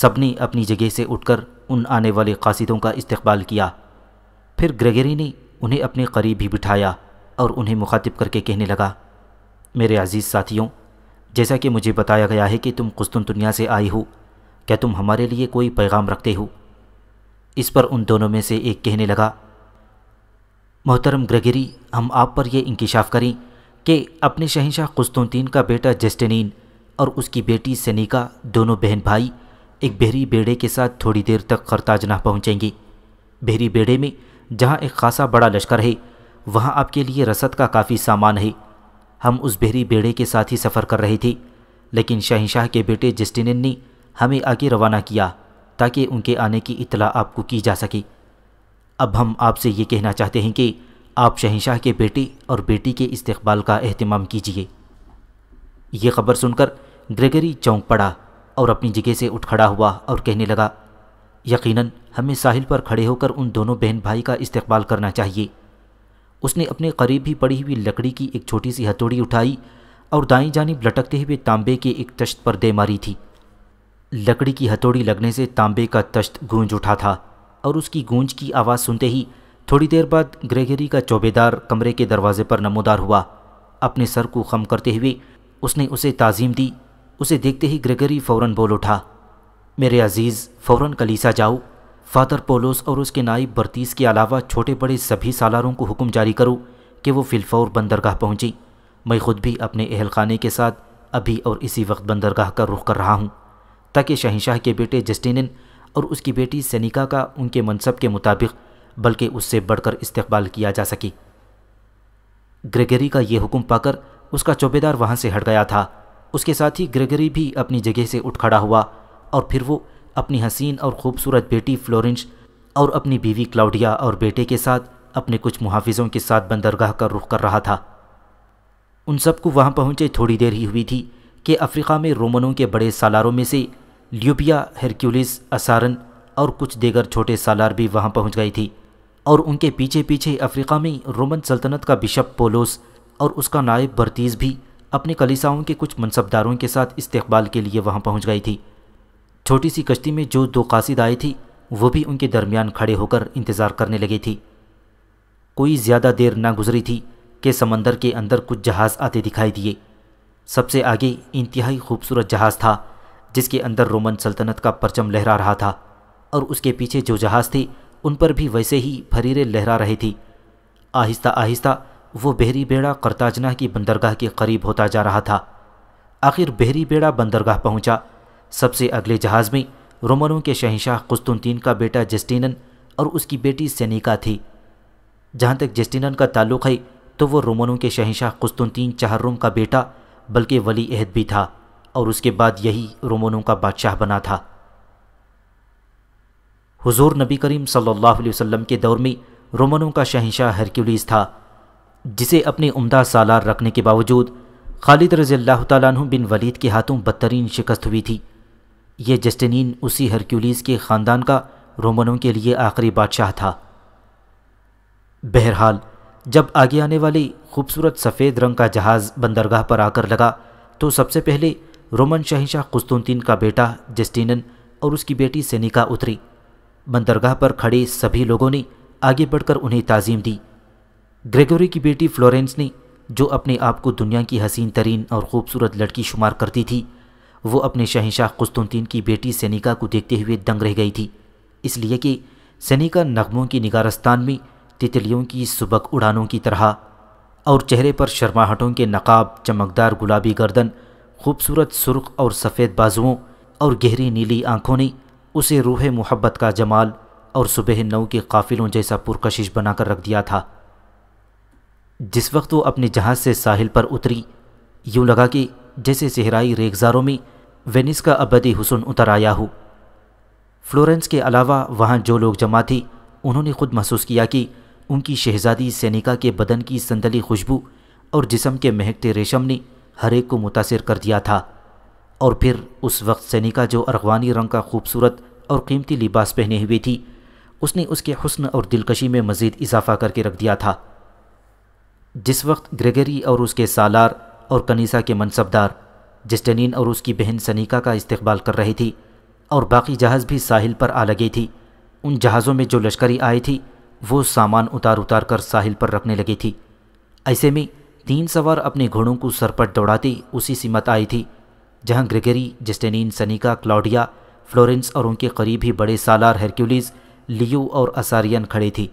सबने अपनी जगह से उठकर उन आने वाले कासिदों का इस्तकबाल किया फिर ग्रेगरी ने उन्हें अपने करीब ही बिठाया और उन्हें मुखातिब करके कहने लगा मेरे अज़ीज़ साथियों जैसा कि मुझे बताया गया है कि तुम कुस्तुन दुनिया से आई हो क्या तुम हमारे लिए कोई पैगाम रखते हो इस पर उन दोनों में से एक कहने लगा मोहतरम ग्रगेरी हम आप पर यह इंकशाफ करें कि अपने शहनशाह कुस्तुनतीन का बेटा जस्टिनिन और उसकी बेटी सनीका दोनों बहन भाई एक बहरी बेड़े के साथ थोड़ी देर तक ना पहुँचेंगे बहरी बेड़े में जहाँ एक खासा बड़ा लश्कर है वहाँ आपके लिए रसद का काफ़ी सामान है हम उस बहरी बेड़े के साथ ही सफ़र कर रहे थे लेकिन शहनशाह के बेटे जस्टिनिन ने हमें आगे रवाना किया ताकि उनके आने की इतला आपको की जा सके अब हम आपसे ये कहना चाहते हैं कि आप शहनशाह के बेटे और बेटी के इस्तबाल का अहतमाम कीजिए यह खबर सुनकर ग्रेगरी चौंक पड़ा और अपनी जगह से उठ खड़ा हुआ और कहने लगा यकीनन हमें साहिल पर खड़े होकर उन दोनों बहन भाई का इस्तबाल करना चाहिए उसने अपने करीब ही पड़ी हुई लकड़ी की एक छोटी सी हथौड़ी उठाई और दाई जानब लटकते हुए तांबे के एक तश्त पर दे मारी थी लकड़ी की हथौड़ी लगने से तांबे का तश्त गूंज उठा था और उसकी गूंज की आवाज़ सुनते ही थोड़ी देर बाद ग्रेगरी का चौबेदार कमरे के दरवाजे पर नमोदार हुआ अपने सर को खम करते हुए उसने उसे ताजीम दी उसे देखते ही ग्रेगरी फ़ौरन बोल उठा मेरे अजीज़ फ़ौरन कलीसा जाओ फादर पोलोस और उसके नाइब बर्तीस के अलावा छोटे बड़े सभी सालारों को हुक्म जारी करो कि वो फिलफौर बंदरगाह पहुँची मैं खुद भी अपने अहलखाने के साथ अभी और इसी वक्त बंदरगाह का रुख कर रहा हूँ ताकि शहनशाह के बेटे जस्टिनन और उसकी बेटी सनिका का उनके मनसब के मुताबिक बल्कि उससे बढ़कर इस्तेबाल किया जा सके ग्रेगरी का ये हुक्म पाकर उसका चौबेदार वहाँ से हट गया था उसके साथ ही ग्रेगरी भी अपनी जगह से उठ खड़ा हुआ और फिर वो अपनी हसीन और खूबसूरत बेटी फ्लोरेंस और अपनी बीवी क्लाउडिया और बेटे के साथ अपने कुछ मुहाफिजों के साथ बंदरगाह का रुख कर रहा था उन सबको वहाँ पहुँचे थोड़ी देर ही हुई थी कि अफ्रीका में रोमनों के बड़े सालारों में से ल्यूबिया हरक्यूलिस असारन और कुछ देगर छोटे सालार भी वहाँ पहुँच गई थी और उनके पीछे पीछे अफ्रीका में रोमन सल्तनत का बिशप पोलोस और उसका नायब बर्तीस भी अपने कलिसाओं के कुछ मनसबदारों के साथ इस्तबाल के लिए वहाँ पहुँच गई थी छोटी सी कश्ती में जो दो कासिद आए थी वो भी उनके दरमियान खड़े होकर इंतज़ार करने लगी थी कोई ज़्यादा देर ना गुजरी थी कि समंदर के अंदर कुछ जहाज़ आते दिखाई दिए सबसे आगे इंतहाई खूबसूरत जहाज़ था जिसके अंदर रोमन सल्तनत का परचम लहरा रहा था और उसके पीछे जो जहाज़ थे उन पर भी वैसे ही फरीरे लहरा रही थी आहिस्ता आहिस्ता वो बहरी बेड़ा करताजना की बंदरगाह के करीब होता जा रहा था आखिर बहरी बेड़ा बंदरगाह पहुंचा। सबसे अगले जहाज़ में रोमनों के शहनशाह कुस्तुनतीन का बेटा जस्टिनन और उसकी बेटी सैनिका थी जहाँ तक जस्टिनन का ताल्लुक है तो वो रोमनों के शहनशाह कुस्तुनतीन चाहरुम का बेटा बल्कि वली अहद भी था और उसके बाद यही रोमनों का बादशाह बना था हुजूर नबी करीम सल्लल्लाहु अलैहि वसल्लम के दौर में रोमनों का शहनशाह हरक्यूलिस था जिसे अपने उम्दा सालार रखने के बावजूद खालिद रजील्ला तु बिन वलीद के हाथों बदतरीन शिकस्त हुई थी ये जस्टनिन उसी हरक्यूलिस के ख़ानदान का रोमनों के लिए आखिरी बादशाह था बहरहाल जब आगे आने वाली खूबसूरत सफ़ेद रंग का जहाज़ बंदरगाह पर आकर लगा तो सबसे पहले रोमन शहनशाह कुस्तुनतीन का बेटा जस्टिनन और उसकी बेटी सेनिका उतरी बंदरगाह पर खड़े सभी लोगों ने आगे बढ़कर उन्हें ताज़ीम दी ग्रेगोरी की बेटी फ्लोरेंस ने जो अपने आप को दुनिया की हसीन तरीन और ख़ूबसूरत लड़की शुमार करती थी वो अपने शहशाह कुस्तुनतीन की बेटी सेनिका को देखते हुए दंग रह गई थी इसलिए कि सेनिका नगमों की निगारस्तान में तितलियों की सुबक उड़ानों की तरह और चेहरे पर शर्माहटों के नकाब चमकदार गुलाबी गर्दन खूबसूरत सुर्ख और सफ़ेद बाजुओं और गहरी नीली आंखों ने उसे रूह मोहब्बत का जमाल और सुबह नौ के काफिलों जैसा पुरकशिश बनाकर रख दिया था जिस वक्त वो अपने जहाज़ से साहिल पर उतरी यूँ लगा कि जैसे सहराई रेगजारों में वेनिस का अबदी हुसन उतर आया हो फ्लोरेंस के अलावा वहाँ जो लोग जमा थी उन्होंने खुद महसूस किया कि उनकी शहजादी सैनिका के बदन की संदली खुशबू और जिसम के महकते रेशम ने हर एक को मुतासर कर दिया था और फिर उस वक्त सैनिका जो अरगवानी रंग का खूबसूरत और कीमती लिबास पहने हुए थी उसने उसके हसन और दिलकशी में मज़ीद इजाफा करके रख दिया था जिस वक्त ग्रेगरी और उसके सालार और कनीसा के मनसबदार जस्टनिन और उसकी बहन सनीका का इस्तबाल कर रही थी और बाकी जहाज़ भी साहिल पर आ लगी थी उन जहाज़ों में जो लश्करी आई थी वो सामान उतार उतार कर साहिल पर रखने लगी थी ऐसे में तीन सवार अपने घोड़ों को सरपट दौड़ाती उसी सीमत आई थी जहां ग्रेगरी जस्टेनिन सनिका क्लाउडिया फ्लोरेंस और उनके करीब ही बड़े सालार हरक्यूलिस लियो और असारियन खड़े थी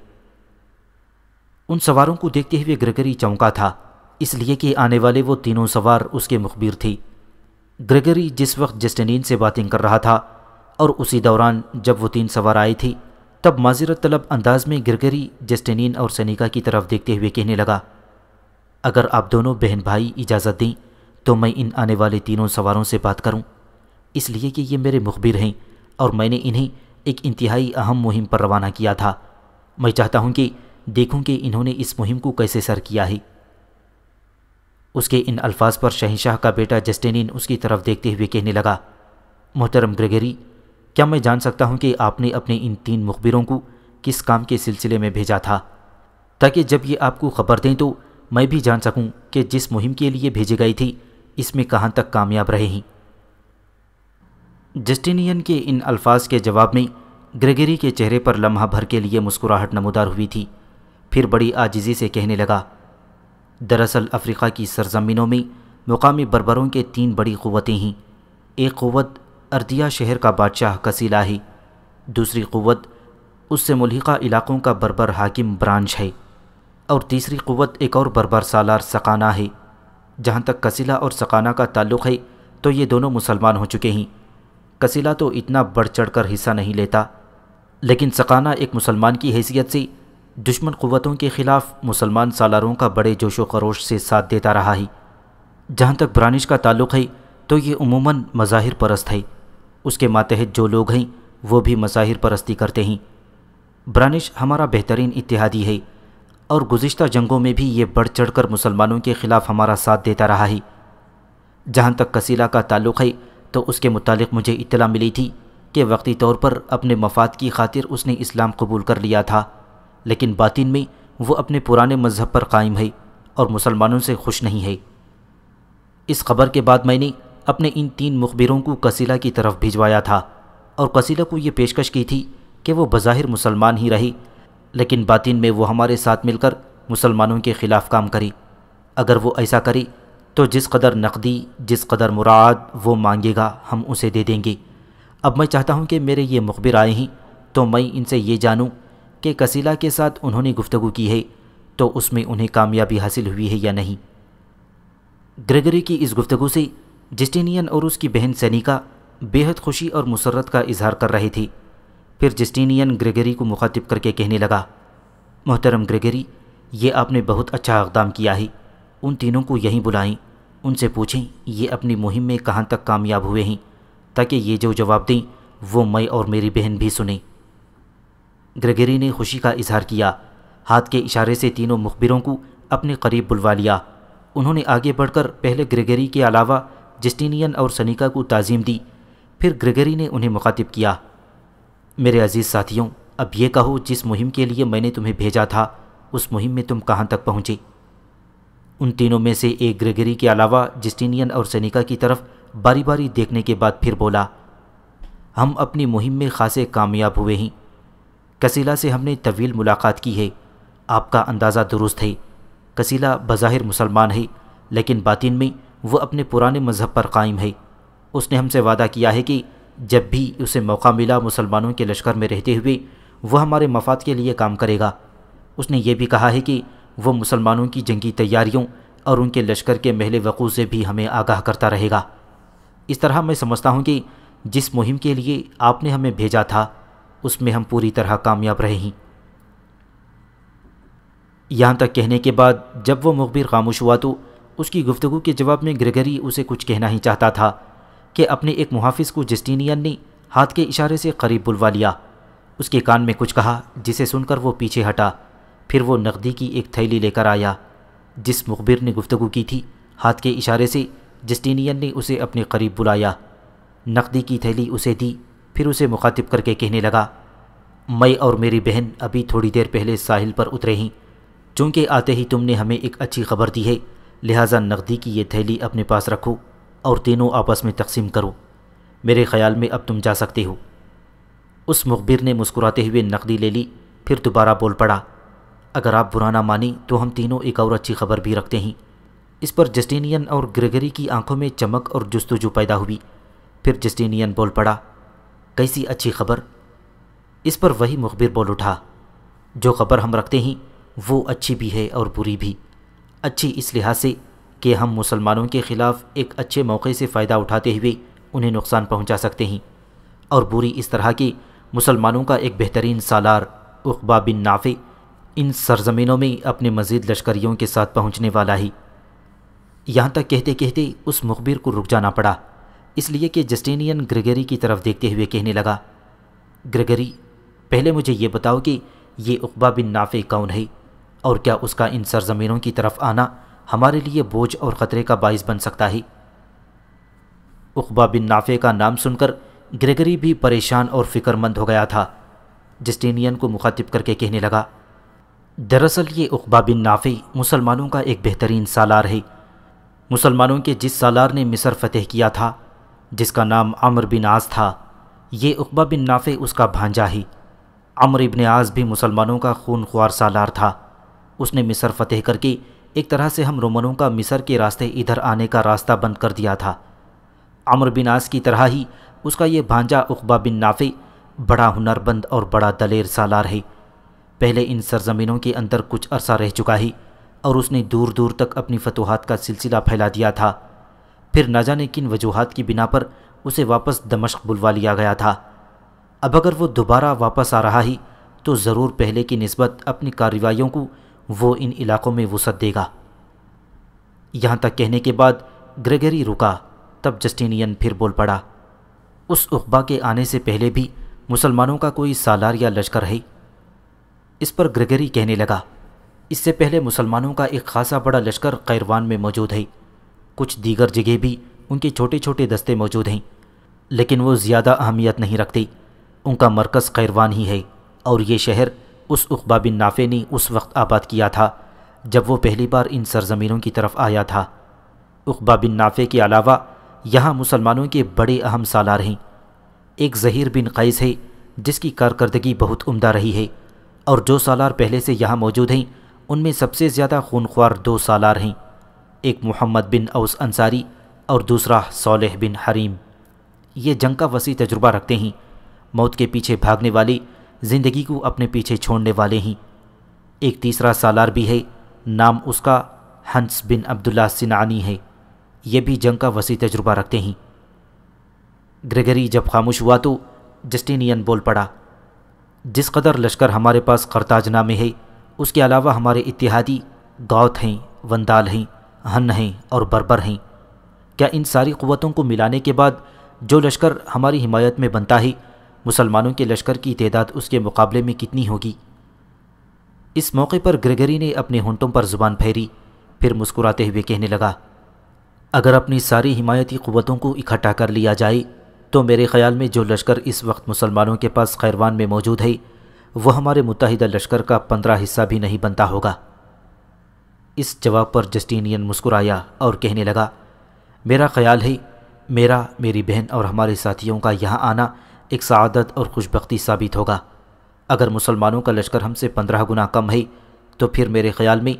उन सवारों को देखते हुए ग्रेगरी चौंका था इसलिए कि आने वाले वो तीनों सवार उसके मुखबिर थी ग्रेगरी जिस वक्त जस्टेनिन से बातें कर रहा था और उसी दौरान जब वो तीन सवार आई थी तब माजरत तलब अंदाज में गिरगरी जस्टिन और सनीका की तरफ देखते हुए कहने लगा अगर आप दोनों बहन भाई इजाज़त दें तो मैं इन आने वाले तीनों सवारों से बात करूं, इसलिए कि ये मेरे मुखबिर हैं और मैंने इन्हें एक इंतहाई अहम मुहिम पर रवाना किया था मैं चाहता हूं कि देखूं कि इन्होंने इस मुहिम को कैसे सर किया है उसके इन अल्फाज पर शहनशाह का बेटा जस्टिन उसकी तरफ देखते हुए कहने लगा मोहतरम ग्रेगरी क्या मैं जान सकता हूँ कि आपने अपने इन तीन मुखबिरों को किस काम के सिलसिले में भेजा था ताकि जब ये आपको खबर दें तो मैं भी जान सकूं कि जिस मुहिम के लिए भेजी गई थी इसमें कहाँ तक कामयाब रहे हैं जस्टिनियन के इन अल्फाज के जवाब में ग्रेगरी के चेहरे पर लम्हा भर के लिए मुस्कुराहट नमोदार हुई थी फिर बड़ी आजिज़ी से कहने लगा दरअसल अफ्रीका की सरजमीनों में मुकामी बरबरों के तीन बड़ी क़वतें हैं एक क़वत अर्दिया शहर का बादशाह कसीलाही दूसरी क़वत उससे मुलिका इलाक़ों का बरबर हाकिम ब्रांच है और तीसरी क़वत एक और बरबर सालार सकाना है जहाँ तक कसीला और सकाना का ताल्लुक़ है तो ये दोनों मुसलमान हो चुके हैं कसीला तो इतना बढ़ चढ़ कर हिस्सा नहीं लेता लेकिन सकाना एक मुसलमान की हैसियत से दुश्मन क़वतों के ख़िलाफ़ मुसलमान सालारों का बड़े जोशो खरोश से साथ देता रहा है जहाँ तक ब्रानिश का ताल्लुक़ है तो ये उमूमन मज़ाहिर परस्त है उसके मातहत जो लोग हैं वो भी मज़ाहिर परस्ती करते हैं ब्रानिश हमारा बेहतरीन इतिहादी है और गुज्त जंगों में भी ये बढ़ चढ़ कर मुसलमानों के ख़िलाफ़ हमारा साथ देता रहा है जहाँ तक कसीला का ताल्लुक़ है तो उसके मुतालिक मुझे इतला मिली थी कि वक्ती तौर पर अपने मफाद की खातिर उसने इस्लाम कबूल कर लिया था लेकिन बातिन में वो अपने पुराने मज़हब पर कायम है और मुसलमानों से खुश नहीं है इस खबर के बाद मैंने अपने इन तीन मुखबिरों को कसीला की तरफ भिजवाया था और कसीला को ये पेशकश की थी कि वो बज़ाहिर मुसलमान ही रही लेकिन बातिन में वो हमारे साथ मिलकर मुसलमानों के ख़िलाफ़ काम करी अगर वो ऐसा करी तो जिस कदर नकदी जिस कदर मुराद वो मांगेगा हम उसे दे देंगे अब मैं चाहता हूँ कि मेरे ये मुखबिर आए हैं तो मैं इनसे ये जानूँ कि कसीला के साथ उन्होंने गुफ्तु की है तो उसमें उन्हें कामयाबी हासिल हुई है या नहीं ग्रेगरी की इस गुफ्तु से जस्टिनियन और उसकी बहन सनिका बेहद खुशी और मुसरत का इजहार कर रही थी फिर जस्टिनियन ग्रेगरी को मुखातिब करके कहने लगा मोहतरम ग्रेगरी ये आपने बहुत अच्छा अकदाम किया है उन तीनों को यहीं बुलाएं उनसे पूछें ये अपनी मुहिम में कहाँ तक कामयाब हुए हैं ताकि ये जो जवाब दें वो मैं और मेरी बहन भी सुने ग्रेगरी ने खुशी का इजहार किया हाथ के इशारे से तीनों मुखबिरों को अपने करीब बुलवा लिया उन्होंने आगे बढ़कर पहले ग्रेगरी के अलावा जस्टिनियन और सनिका को ताज़ीम दी फिर ग्रेगरी ने उन्हें मुखातिब किया मेरे अजीज़ साथियों अब ये कहो जिस मुहिम के लिए मैंने तुम्हें भेजा था उस मुहिम में तुम कहाँ तक पहुँचे उन तीनों में से एक ग्रेगरी के अलावा जस्टिनियन और सनिका की तरफ बारी बारी देखने के बाद फिर बोला हम अपनी मुहिम में खासे कामयाब हुए हैं कसीला से हमने तवील मुलाकात की है आपका अंदाज़ा दुरुस्त है कसीला बज़ाहिर मुसलमान है लेकिन बातिन में वह अपने पुराने मज़हब पर कायम है उसने हमसे वादा किया है कि जब भी उसे मौका मिला मुसलमानों के लश्कर में रहते हुए वह हमारे मफाद के लिए काम करेगा उसने ये भी कहा है कि वह मुसलमानों की जंगी तैयारियों और उनके लश्कर के महल वक़ू से भी हमें आगाह करता रहेगा इस तरह मैं समझता हूँ कि जिस मुहिम के लिए आपने हमें भेजा था उसमें हम पूरी तरह कामयाब रहे हैं यहाँ तक कहने के बाद जब वो मुखबिर खामोश हुआ तो उसकी गुफ्तु के जवाब में ग्रेगरी उसे कुछ कहना ही चाहता था कि अपने एक मुहाफिज को जस्टिनियन ने हाथ के इशारे से करीब बुलवा लिया उसके कान में कुछ कहा जिसे सुनकर वो पीछे हटा फिर वो नकदी की एक थैली लेकर आया जिस मुखबिर ने गुफ्तगु की थी हाथ के इशारे से जस्टिनियन ने उसे अपने करीब बुलाया नकदी की थैली उसे दी फिर उसे मुखातिब करके कहने लगा मैं और मेरी बहन अभी थोड़ी देर पहले साहिल पर उतरे हैं चूँकि आते ही तुमने हमें एक अच्छी खबर दी है लिहाजा नकदी की ये थैली अपने पास रखो और तीनों आपस में तकसीम करो मेरे ख्याल में अब तुम जा सकते हो उस मुखबिर ने मुस्कुराते हुए नकदी ले ली फिर दोबारा बोल पड़ा अगर आप बुराना मानी तो हम तीनों एक और अच्छी खबर भी रखते हैं इस पर जस्टिनियन और ग्रेगरी की आंखों में चमक और जस्तुजू पैदा हुई फिर जस्टिनियन बोल पड़ा कैसी अच्छी खबर इस पर वही मुखबिर बोल उठा जो खबर हम रखते हैं वो अच्छी भी है और बुरी भी अच्छी इस लिहाज से कि हम मुसलमानों के ख़िलाफ़ एक अच्छे मौके से फ़ायदा उठाते हुए उन्हें नुकसान पहुंचा सकते हैं और बुरी इस तरह की मुसलमानों का एक बेहतरीन सालार उकबा बिन नाफे इन सरजमीनों में अपने मज़ीद लश्करियों के साथ पहुँचने वाला ही यहाँ तक कहते कहते उस मुखबिर को रुक जाना पड़ा इसलिए कि जस्टिनियन ग्रेगरी की तरफ देखते हुए कहने लगा ग्रेगरी पहले मुझे ये बताओ कि ये उकबा बिन नाफे कौन है और क्या उसका इन सरजमीनों की तरफ आना हमारे लिए बोझ और ख़तरे का बाइस बन सकता है उकबा बिन नाफे का नाम सुनकर ग्रेगरी भी परेशान और फिक्रमंद हो गया था जस्टिनियन को मुखातिब करके कहने लगा दरअसल ये उकबा बिन नाफे मुसलमानों का एक बेहतरीन सालार है मुसलमानों के जिस सालार ने मिसर फतेह किया था जिसका नाम अमर बिन आज़ था ये उकबा बिन नाफे उसका भांजा ही अमर इबन आज़ भी मुसलमानों का खून ख्वार सालार था उसने मिस्र फतेह करके एक तरह से हम रोमनों का मिस्र के रास्ते इधर आने का रास्ता बंद कर दिया था अमर बिनास की तरह ही उसका ये भांजा उकबा बिन नाफे बड़ा हुनरबंद और बड़ा दलेर सालार है पहले इन सरजमीनों के अंदर कुछ अरसा रह चुका ही और उसने दूर दूर तक अपनी फतूहत का सिलसिला फैला दिया था फिर ना जाने किन वजूहत की बिना पर उसे वापस दमश्क बुलवा लिया गया था अब अगर वो दोबारा वापस आ रहा ही तो ज़रूर पहले की नस्बत अपनी कार्रवाइयों को वो इन इलाकों में वसत देगा यहाँ तक कहने के बाद ग्रेगरी रुका तब जस्टिनियन फिर बोल पड़ा उस उकबा के आने से पहले भी मुसलमानों का कोई सालार या लश्कर है इस पर ग्रेगरी कहने लगा इससे पहले मुसलमानों का एक खासा बड़ा लश्कर कैरवान में मौजूद है कुछ दीगर जगह भी उनके छोटे छोटे दस्ते मौजूद हैं लेकिन वो ज़्यादा अहमियत नहीं रखते उनका मरकज़ कैरवान ही है और ये शहर उस उकबा बिन नाफे ने उस वक्त आबाद किया था जब वो पहली बार इन सरजमीनों की तरफ आया था उकबा बिन नाफे के अलावा यहाँ मुसलमानों के बड़े अहम सालार हैं एक जहीर बिन कैस है जिसकी कारकर्दगी बहुत उम्दा रही है और जो सालार पहले से यहाँ मौजूद हैं उनमें सबसे ज़्यादा खूनख्वार दो सालार हैं एक मोहम्मद बिन औस अंसारी और दूसरा सोलह बिन हरीम ये जंग का वसी तजुर्बा रखते हैं मौत के पीछे भागने वाली ज़िंदगी को अपने पीछे छोड़ने वाले हैं एक तीसरा सालार भी है नाम उसका हंस बिन अब्दुल्ला सिनानी है यह भी जंग का वसी तजुर्बा रखते हैं ग्रेगरी जब खामोश हुआ तो जस्टिनियन बोल पड़ा जिस कदर लश्कर हमारे पास करताजना में है उसके अलावा हमारे इतिहादी गौत हैं वंदाल हैं हन हैं और बर्बर हैं क्या इन सारी क़वतों को मिलाने के बाद जो लश्कर हमारी हिमायत में बनता है मुसलमानों के लश्कर की तदाद उसके मुकाबले में कितनी होगी इस मौके पर ग्रेगरी ने अपने होंटों पर ज़ुबान फेरी फिर मुस्कुराते हुए कहने लगा अगर अपनी सारी हिमायती क़वतों को इकट्ठा कर लिया जाए तो मेरे ख्याल में जो लश्कर इस वक्त मुसलमानों के पास खैरवान में मौजूद है वह हमारे मुतहदा लश्कर का पंद्रह हिस्सा भी नहीं बनता होगा इस जवाब पर जस्टिनियन मुस्कुराया और कहने लगा मेरा ख्याल है मेरा मेरी बहन और हमारे साथियों का यहाँ आना एक सदत और खुशबकती साबित होगा अगर मुसलमानों का लश्कर हमसे पंद्रह गुना कम है तो फिर मेरे ख्याल में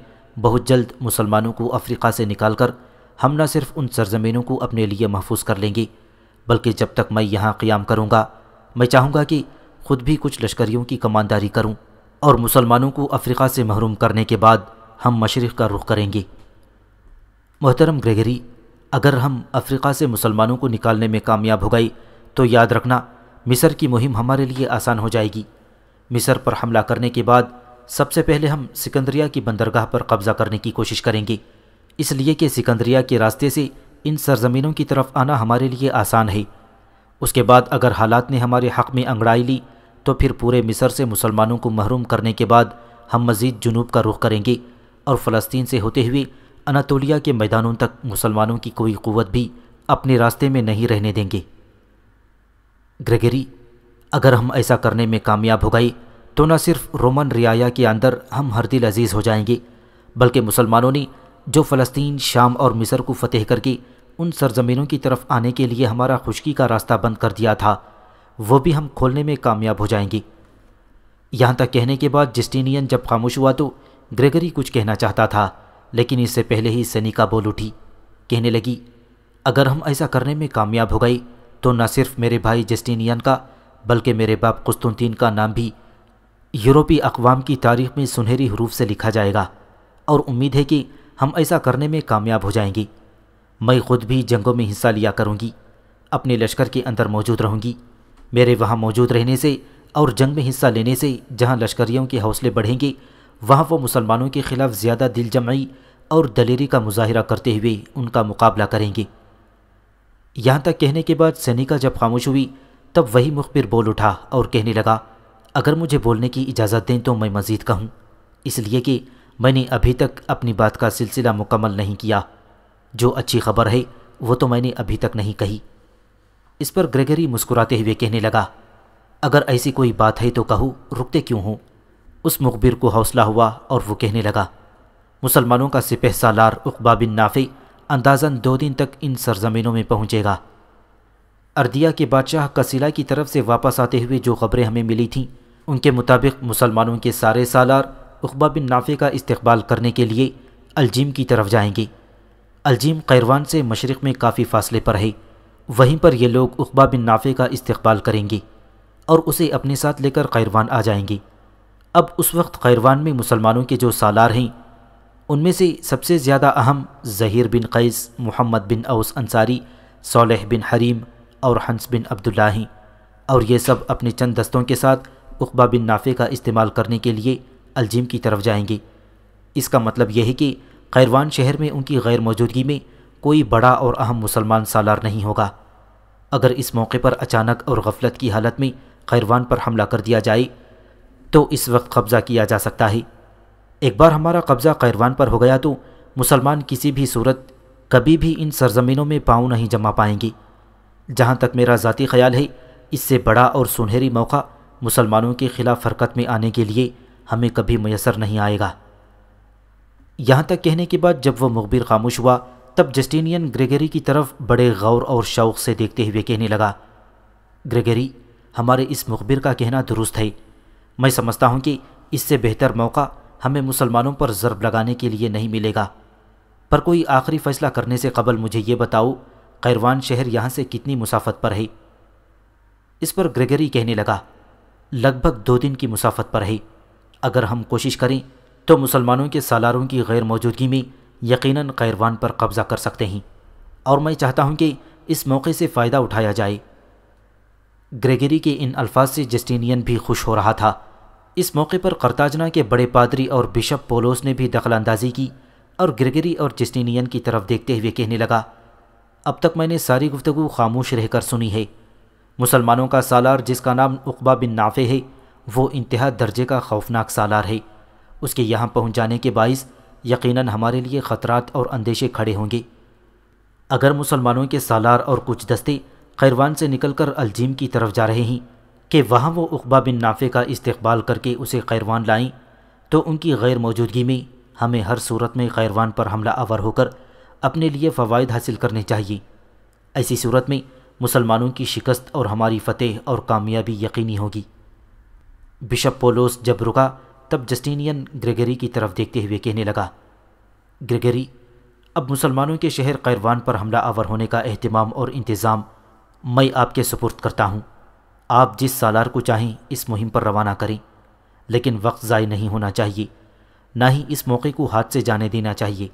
बहुत जल्द मुसलमानों को अफ्रीका से निकाल कर हम न सिर्फ उन सरजमीनों को अपने लिए महफूज कर लेंगे बल्कि जब तक मैं यहाँ क़्याम करूँगा मैं चाहूँगा कि खुद भी कुछ लश्करियों की कमानदारी करूँ और मुसलमानों को अफ्रीका से महरूम करने के बाद हम मशरक़ का रुख करेंगे मोहतरम ग्रेगरी अगर हम अफ्रीका से मुसलमानों को निकालने में कामयाब हो गई तो याद रखना मिस्र की मुहिम हमारे लिए आसान हो जाएगी मिस्र पर हमला करने के बाद सबसे पहले हम सिकंदरिया की बंदरगाह पर कब्ज़ा करने की कोशिश करेंगे इसलिए कि सिकंदरिया के रास्ते से इन सरजमीनों की तरफ आना हमारे लिए आसान है उसके बाद अगर हालात ने हमारे हक़ में अंगड़ाई ली तो फिर पूरे मिस्र से मुसलमानों को महरूम करने के बाद हम मज़ीद जुनूब का रुख करेंगे और फ़लस्तीन से होते हुए अनातोलिया के मैदानों तक मुसलमानों की कोई क़वत भी अपने रास्ते में नहीं रहने देंगे ग्रेगरी अगर हम ऐसा करने में कामयाब हो गई तो न सिर्फ रोमन रियाया के अंदर हम हर दिल अजीज़ हो जाएंगे बल्कि मुसलमानों ने जो फ़लस्तीन शाम और मिस्र को फतेह करके उन सरजमीनों की तरफ आने के लिए हमारा खुशकी का रास्ता बंद कर दिया था वो भी हम खोलने में कामयाब हो जाएंगे यहाँ तक कहने के बाद जस्टिनियन जब खामोश हुआ तो ग्रेगरी कुछ कहना चाहता था लेकिन इससे पहले ही सैनिका बोल उठी कहने लगी अगर हम ऐसा करने में कामयाब हो गई तो न सिर्फ मेरे भाई जस्टिनियन का बल्कि मेरे बाप कुस्तुनतीन का नाम भी यूरोपी अकवाम की तारीख में सुनहरी हरूफ से लिखा जाएगा और उम्मीद है कि हम ऐसा करने में कामयाब हो जाएंगे मैं खुद भी जंगों में हिस्सा लिया करूँगी अपने लश्कर के अंदर मौजूद रहूँगी मेरे वहाँ मौजूद रहने से और जंग में हिस्सा लेने से जहाँ लश्करियों के हौसले बढ़ेंगे वहाँ वो मुसलमानों के ख़िलाफ़ ज़्यादा दिलजमाई और दलेरी का मुजाहरा करते हुए उनका मुकाबला करेंगे यहाँ तक कहने के बाद सैनिका जब खामोश हुई तब वही मुखबिर बोल उठा और कहने लगा अगर मुझे बोलने की इजाज़त दें तो मैं मज़ीद कहूँ इसलिए कि मैंने अभी तक अपनी बात का सिलसिला मुकम्मल नहीं किया जो अच्छी खबर है वो तो मैंने अभी तक नहीं कही इस पर ग्रेगरी मुस्कुराते हुए कहने लगा अगर ऐसी कोई बात है तो कहूँ रुकते क्यों हूँ उस मुखबिर को हौसला हुआ और वो कहने लगा मुसलमानों का सिपह सालार उकबा बिन नाफी अंदाज़न दो दिन तक इन सरजमीनों में पहुँचेगा अर्दिया के बादशाह कसीला की तरफ से वापस आते हुए जो खबरें हमें मिली थीं उनके मुताबिक मुसलमानों के सारे सालार उखबा बिन नाफे का इस्तबाल करने के लिए अलजीम की तरफ जाएंगे अलजीम खैरवान से मशरक़ में काफ़ी फासले पर है वहीं पर ये लोग उखबा बिन नाफे का इस्तबाल करेंगे और उसे अपने साथ लेकर खैरवान आ जाएंगे अब उस वक्त खैरवान में मुसलमानों के जो सालार हैं उनमें से सबसे ज़्यादा अहम ज़हीर बिन कैस मोहम्मद बिन अवस अंसारी सोलह बिन हरीम और हंस बिन अब्दुल्लाही और ये सब अपने चंद दस्तों के साथ उकबा बिन नाफे का इस्तेमाल करने के लिए अलजीम की तरफ जाएंगे इसका मतलब यह है कि खैरवान शहर में उनकी गैर मौजूदगी में कोई बड़ा और अहम मुसलमान सालार नहीं होगा अगर इस मौके पर अचानक और गफलत की हालत में खैरवान पर हमला कर दिया जाए तो इस वक्त कब्ज़ा किया जा सकता है एक बार हमारा कब्ज़ा कैरवान पर हो गया तो मुसलमान किसी भी सूरत कभी भी इन सरजमीनों में पाँव नहीं जमा पाएंगी जहाँ तक मेरा ज़ाती ख्याल है इससे बड़ा और सुनहरी मौका मुसलमानों के ख़िलाफ़ हरकत में आने के लिए हमें कभी मैसर नहीं आएगा यहाँ तक कहने के बाद जब वह मुखबिर खामोश हुआ तब जस्टिनियन ग्रेगरी की तरफ बड़े गौर और शौक़ से देखते हुए कहने लगा ग्रेगरी हमारे इस मुखबिर का कहना दुरुस्त है मैं समझता हूँ कि इससे बेहतर मौका हमें मुसलमानों पर ज़रब लगाने के लिए नहीं मिलेगा पर कोई आखिरी फैसला करने से कबल मुझे ये बताओ खैरवान शहर यहाँ से कितनी मुसाफत पर है इस पर ग्रेगरी कहने लगा लगभग दो दिन की मुसाफत पर है अगर हम कोशिश करें तो मुसलमानों के सालारों की गैर मौजूदगी में यकीनन खैरवान पर कब्ज़ा कर सकते हैं और मैं चाहता हूं कि इस मौके से फ़ायदा उठाया जाए ग्रेगरी के इन अल्फाज से जस्टिनियन भी खुश हो रहा था इस मौके पर करताजना के बड़े पादरी और बिशप पोलोस ने भी दखल अंदाजी की और ग्रेगरी और जस्टिनियन की तरफ देखते हुए कहने लगा अब तक मैंने सारी गुफ्तु खामोश रहकर सुनी है मुसलमानों का सालार जिसका नाम उकबा बिन नाफे है वो इंतहा दर्जे का खौफनाक सालार है उसके यहाँ पहुँच जाने के बायस यकीनन हमारे लिए ख़तरात और अंदेशे खड़े होंगे अगर मुसलमानों के सालार और कुछ दस्ते खैरवान से निकलकर अलजीम की तरफ जा रहे हैं कि वहाँ वो उकबा बिन नाफे का इस्तबाल करके उसे खैरवान लाएं तो उनकी गैर मौजूदगी में हमें हर सूरत में खैरवान पर हमला आवर होकर अपने लिए फ़वाद हासिल करने चाहिए ऐसी सूरत में मुसलमानों की शिकस्त और हमारी फ़तेह और कामयाबी यकीनी होगी बिशप पोलोस जब रुका तब जस्टिनियन ग्रेगरी की तरफ देखते हुए कहने लगा ग्रेगरी अब मुसलमानों के शहर खैरवान पर हमला आवर होने का अहतमाम और इंतज़ाम मैं आपके सुपुर्द करता हूँ आप जिस सालार को चाहें इस मुहिम पर रवाना करें लेकिन वक्त ज़ाय नहीं होना चाहिए ना ही इस मौके को हाथ से जाने देना चाहिए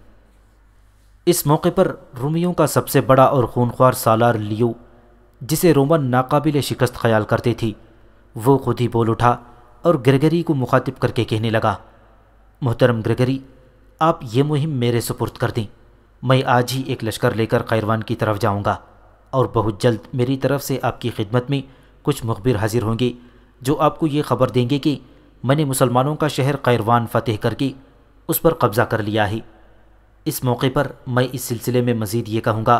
इस मौके पर रूमियों का सबसे बड़ा और खूनख्वार सालार लियो जिसे रोमन नाकाबिल शिकस्त ख्याल करते थे वो खुद ही बोल उठा और ग्रेगरी को मुखातिब करके कहने लगा मोहतरम ग्रेगरी आप ये मुहिम मेरे सुपुर्द कर दें मैं आज ही एक लश्कर लेकर कैरवान की तरफ जाऊंगा और बहुत जल्द मेरी तरफ से आपकी खिदमत में कुछ मुखबिर हाजिर होंगे जो आपको ये खबर देंगे कि मैंने मुसलमानों का शहर खैरवान फतेह करके उस पर कब्ज़ा कर लिया है इस मौके पर मैं इस सिलसिले में मज़ीद ये कहूँगा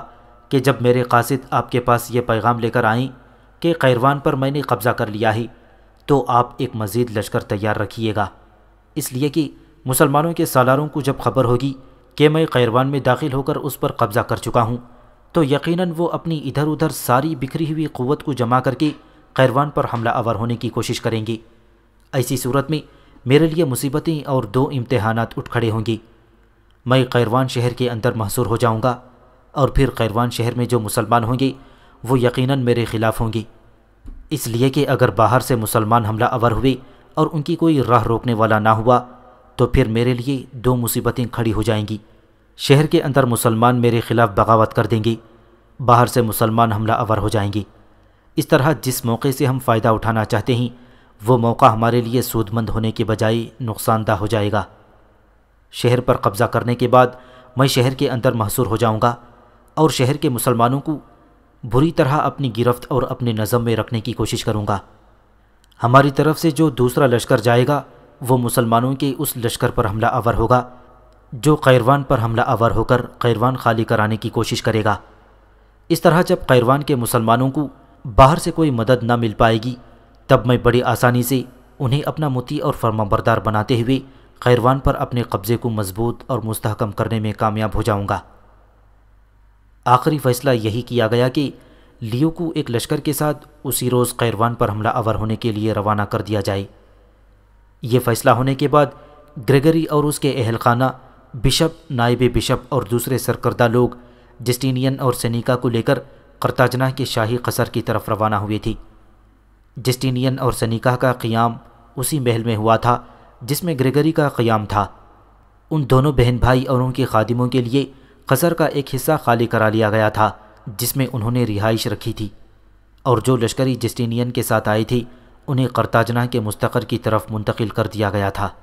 कि जब मेरे कासिद आपके पास ये पैगाम लेकर आएँ कि खैरवान पर मैंने कब्ज़ा कर लिया है तो आप एक मज़ीद लश्कर तैयार रखिएगा इसलिए कि मुसलमानों के सालारों को जब खबर होगी कि मैं खैरवान में दाखिल होकर उस पर कब्ज़ा कर चुका हूँ तो यकीनन वो अपनी इधर उधर सारी बिखरी हुई क़वत को जमा करके खैरवान पर हमला आवर होने की कोशिश करेंगी ऐसी सूरत में मेरे लिए मुसीबतें और दो इम्तहान उठ खड़े होंगी मैं खैरवान शहर के अंदर महसूर हो जाऊंगा और फिर खैरवान शहर में जो मुसलमान होंगे वो यकीनन मेरे ख़िलाफ़ होंगी इसलिए कि अगर बाहर से मुसलमान हमला अवर हुए और उनकी कोई राह रोकने वाला ना हुआ तो फिर मेरे लिए दो मुसीबतें खड़ी हो जाएंगी शहर के अंदर मुसलमान मेरे ख़िलाफ़ बगावत कर देंगी बाहर से मुसलमान हमला अवर हो जाएंगी इस तरह जिस मौके से हम फ़ायदा उठाना चाहते हैं वो मौका हमारे लिए सूदमंद होने के बजाय नुकसानदह हो जाएगा शहर पर कब्ज़ा करने के बाद मैं शहर के अंदर महसूर हो जाऊंगा और शहर के मुसलमानों को बुरी तरह अपनी गिरफ्त और अपने नज़म में रखने की कोशिश करूंगा हमारी तरफ से जो दूसरा लश्कर जाएगा वो मुसलमानों के उस लश्कर पर हमला आवर होगा जो कैरवान पर हमला आवर होकर कैरवान खाली कराने की कोशिश करेगा इस तरह जब कैरवान के मुसलमानों को बाहर से कोई मदद ना मिल पाएगी तब मैं बड़ी आसानी से उन्हें अपना मुती और फर्माबरदार बनाते हुए खैरवान पर अपने कब्ज़े को मजबूत और मुस्तहकम करने में कामयाब हो जाऊंगा आखिरी फैसला यही किया गया कि लियो को एक लश्कर के साथ उसी रोज़ खैरवान पर हमला अवर होने के लिए रवाना कर दिया जाए ये फैसला होने के बाद ग्रेगरी और उसके अहल खाना बिशप नायब बिशप और दूसरे सरकर्दा लोग जस्टिनियन और सैनिका को लेकर करताजना के शाही कसर की तरफ रवाना हुई थी जस्टिनियन और सनीका का क़याम उसी महल में हुआ था जिसमें ग्रेगरी का क़याम था उन दोनों बहन भाई और उनके खादिमों के लिए कसर का एक हिस्सा खाली करा लिया गया था जिसमें उन्होंने रिहाइश रखी थी और जो लश्करी जस्टिनियन के साथ आई थी उन्हें करताजना के मुस्तकर की तरफ मुंतकिल कर दिया गया था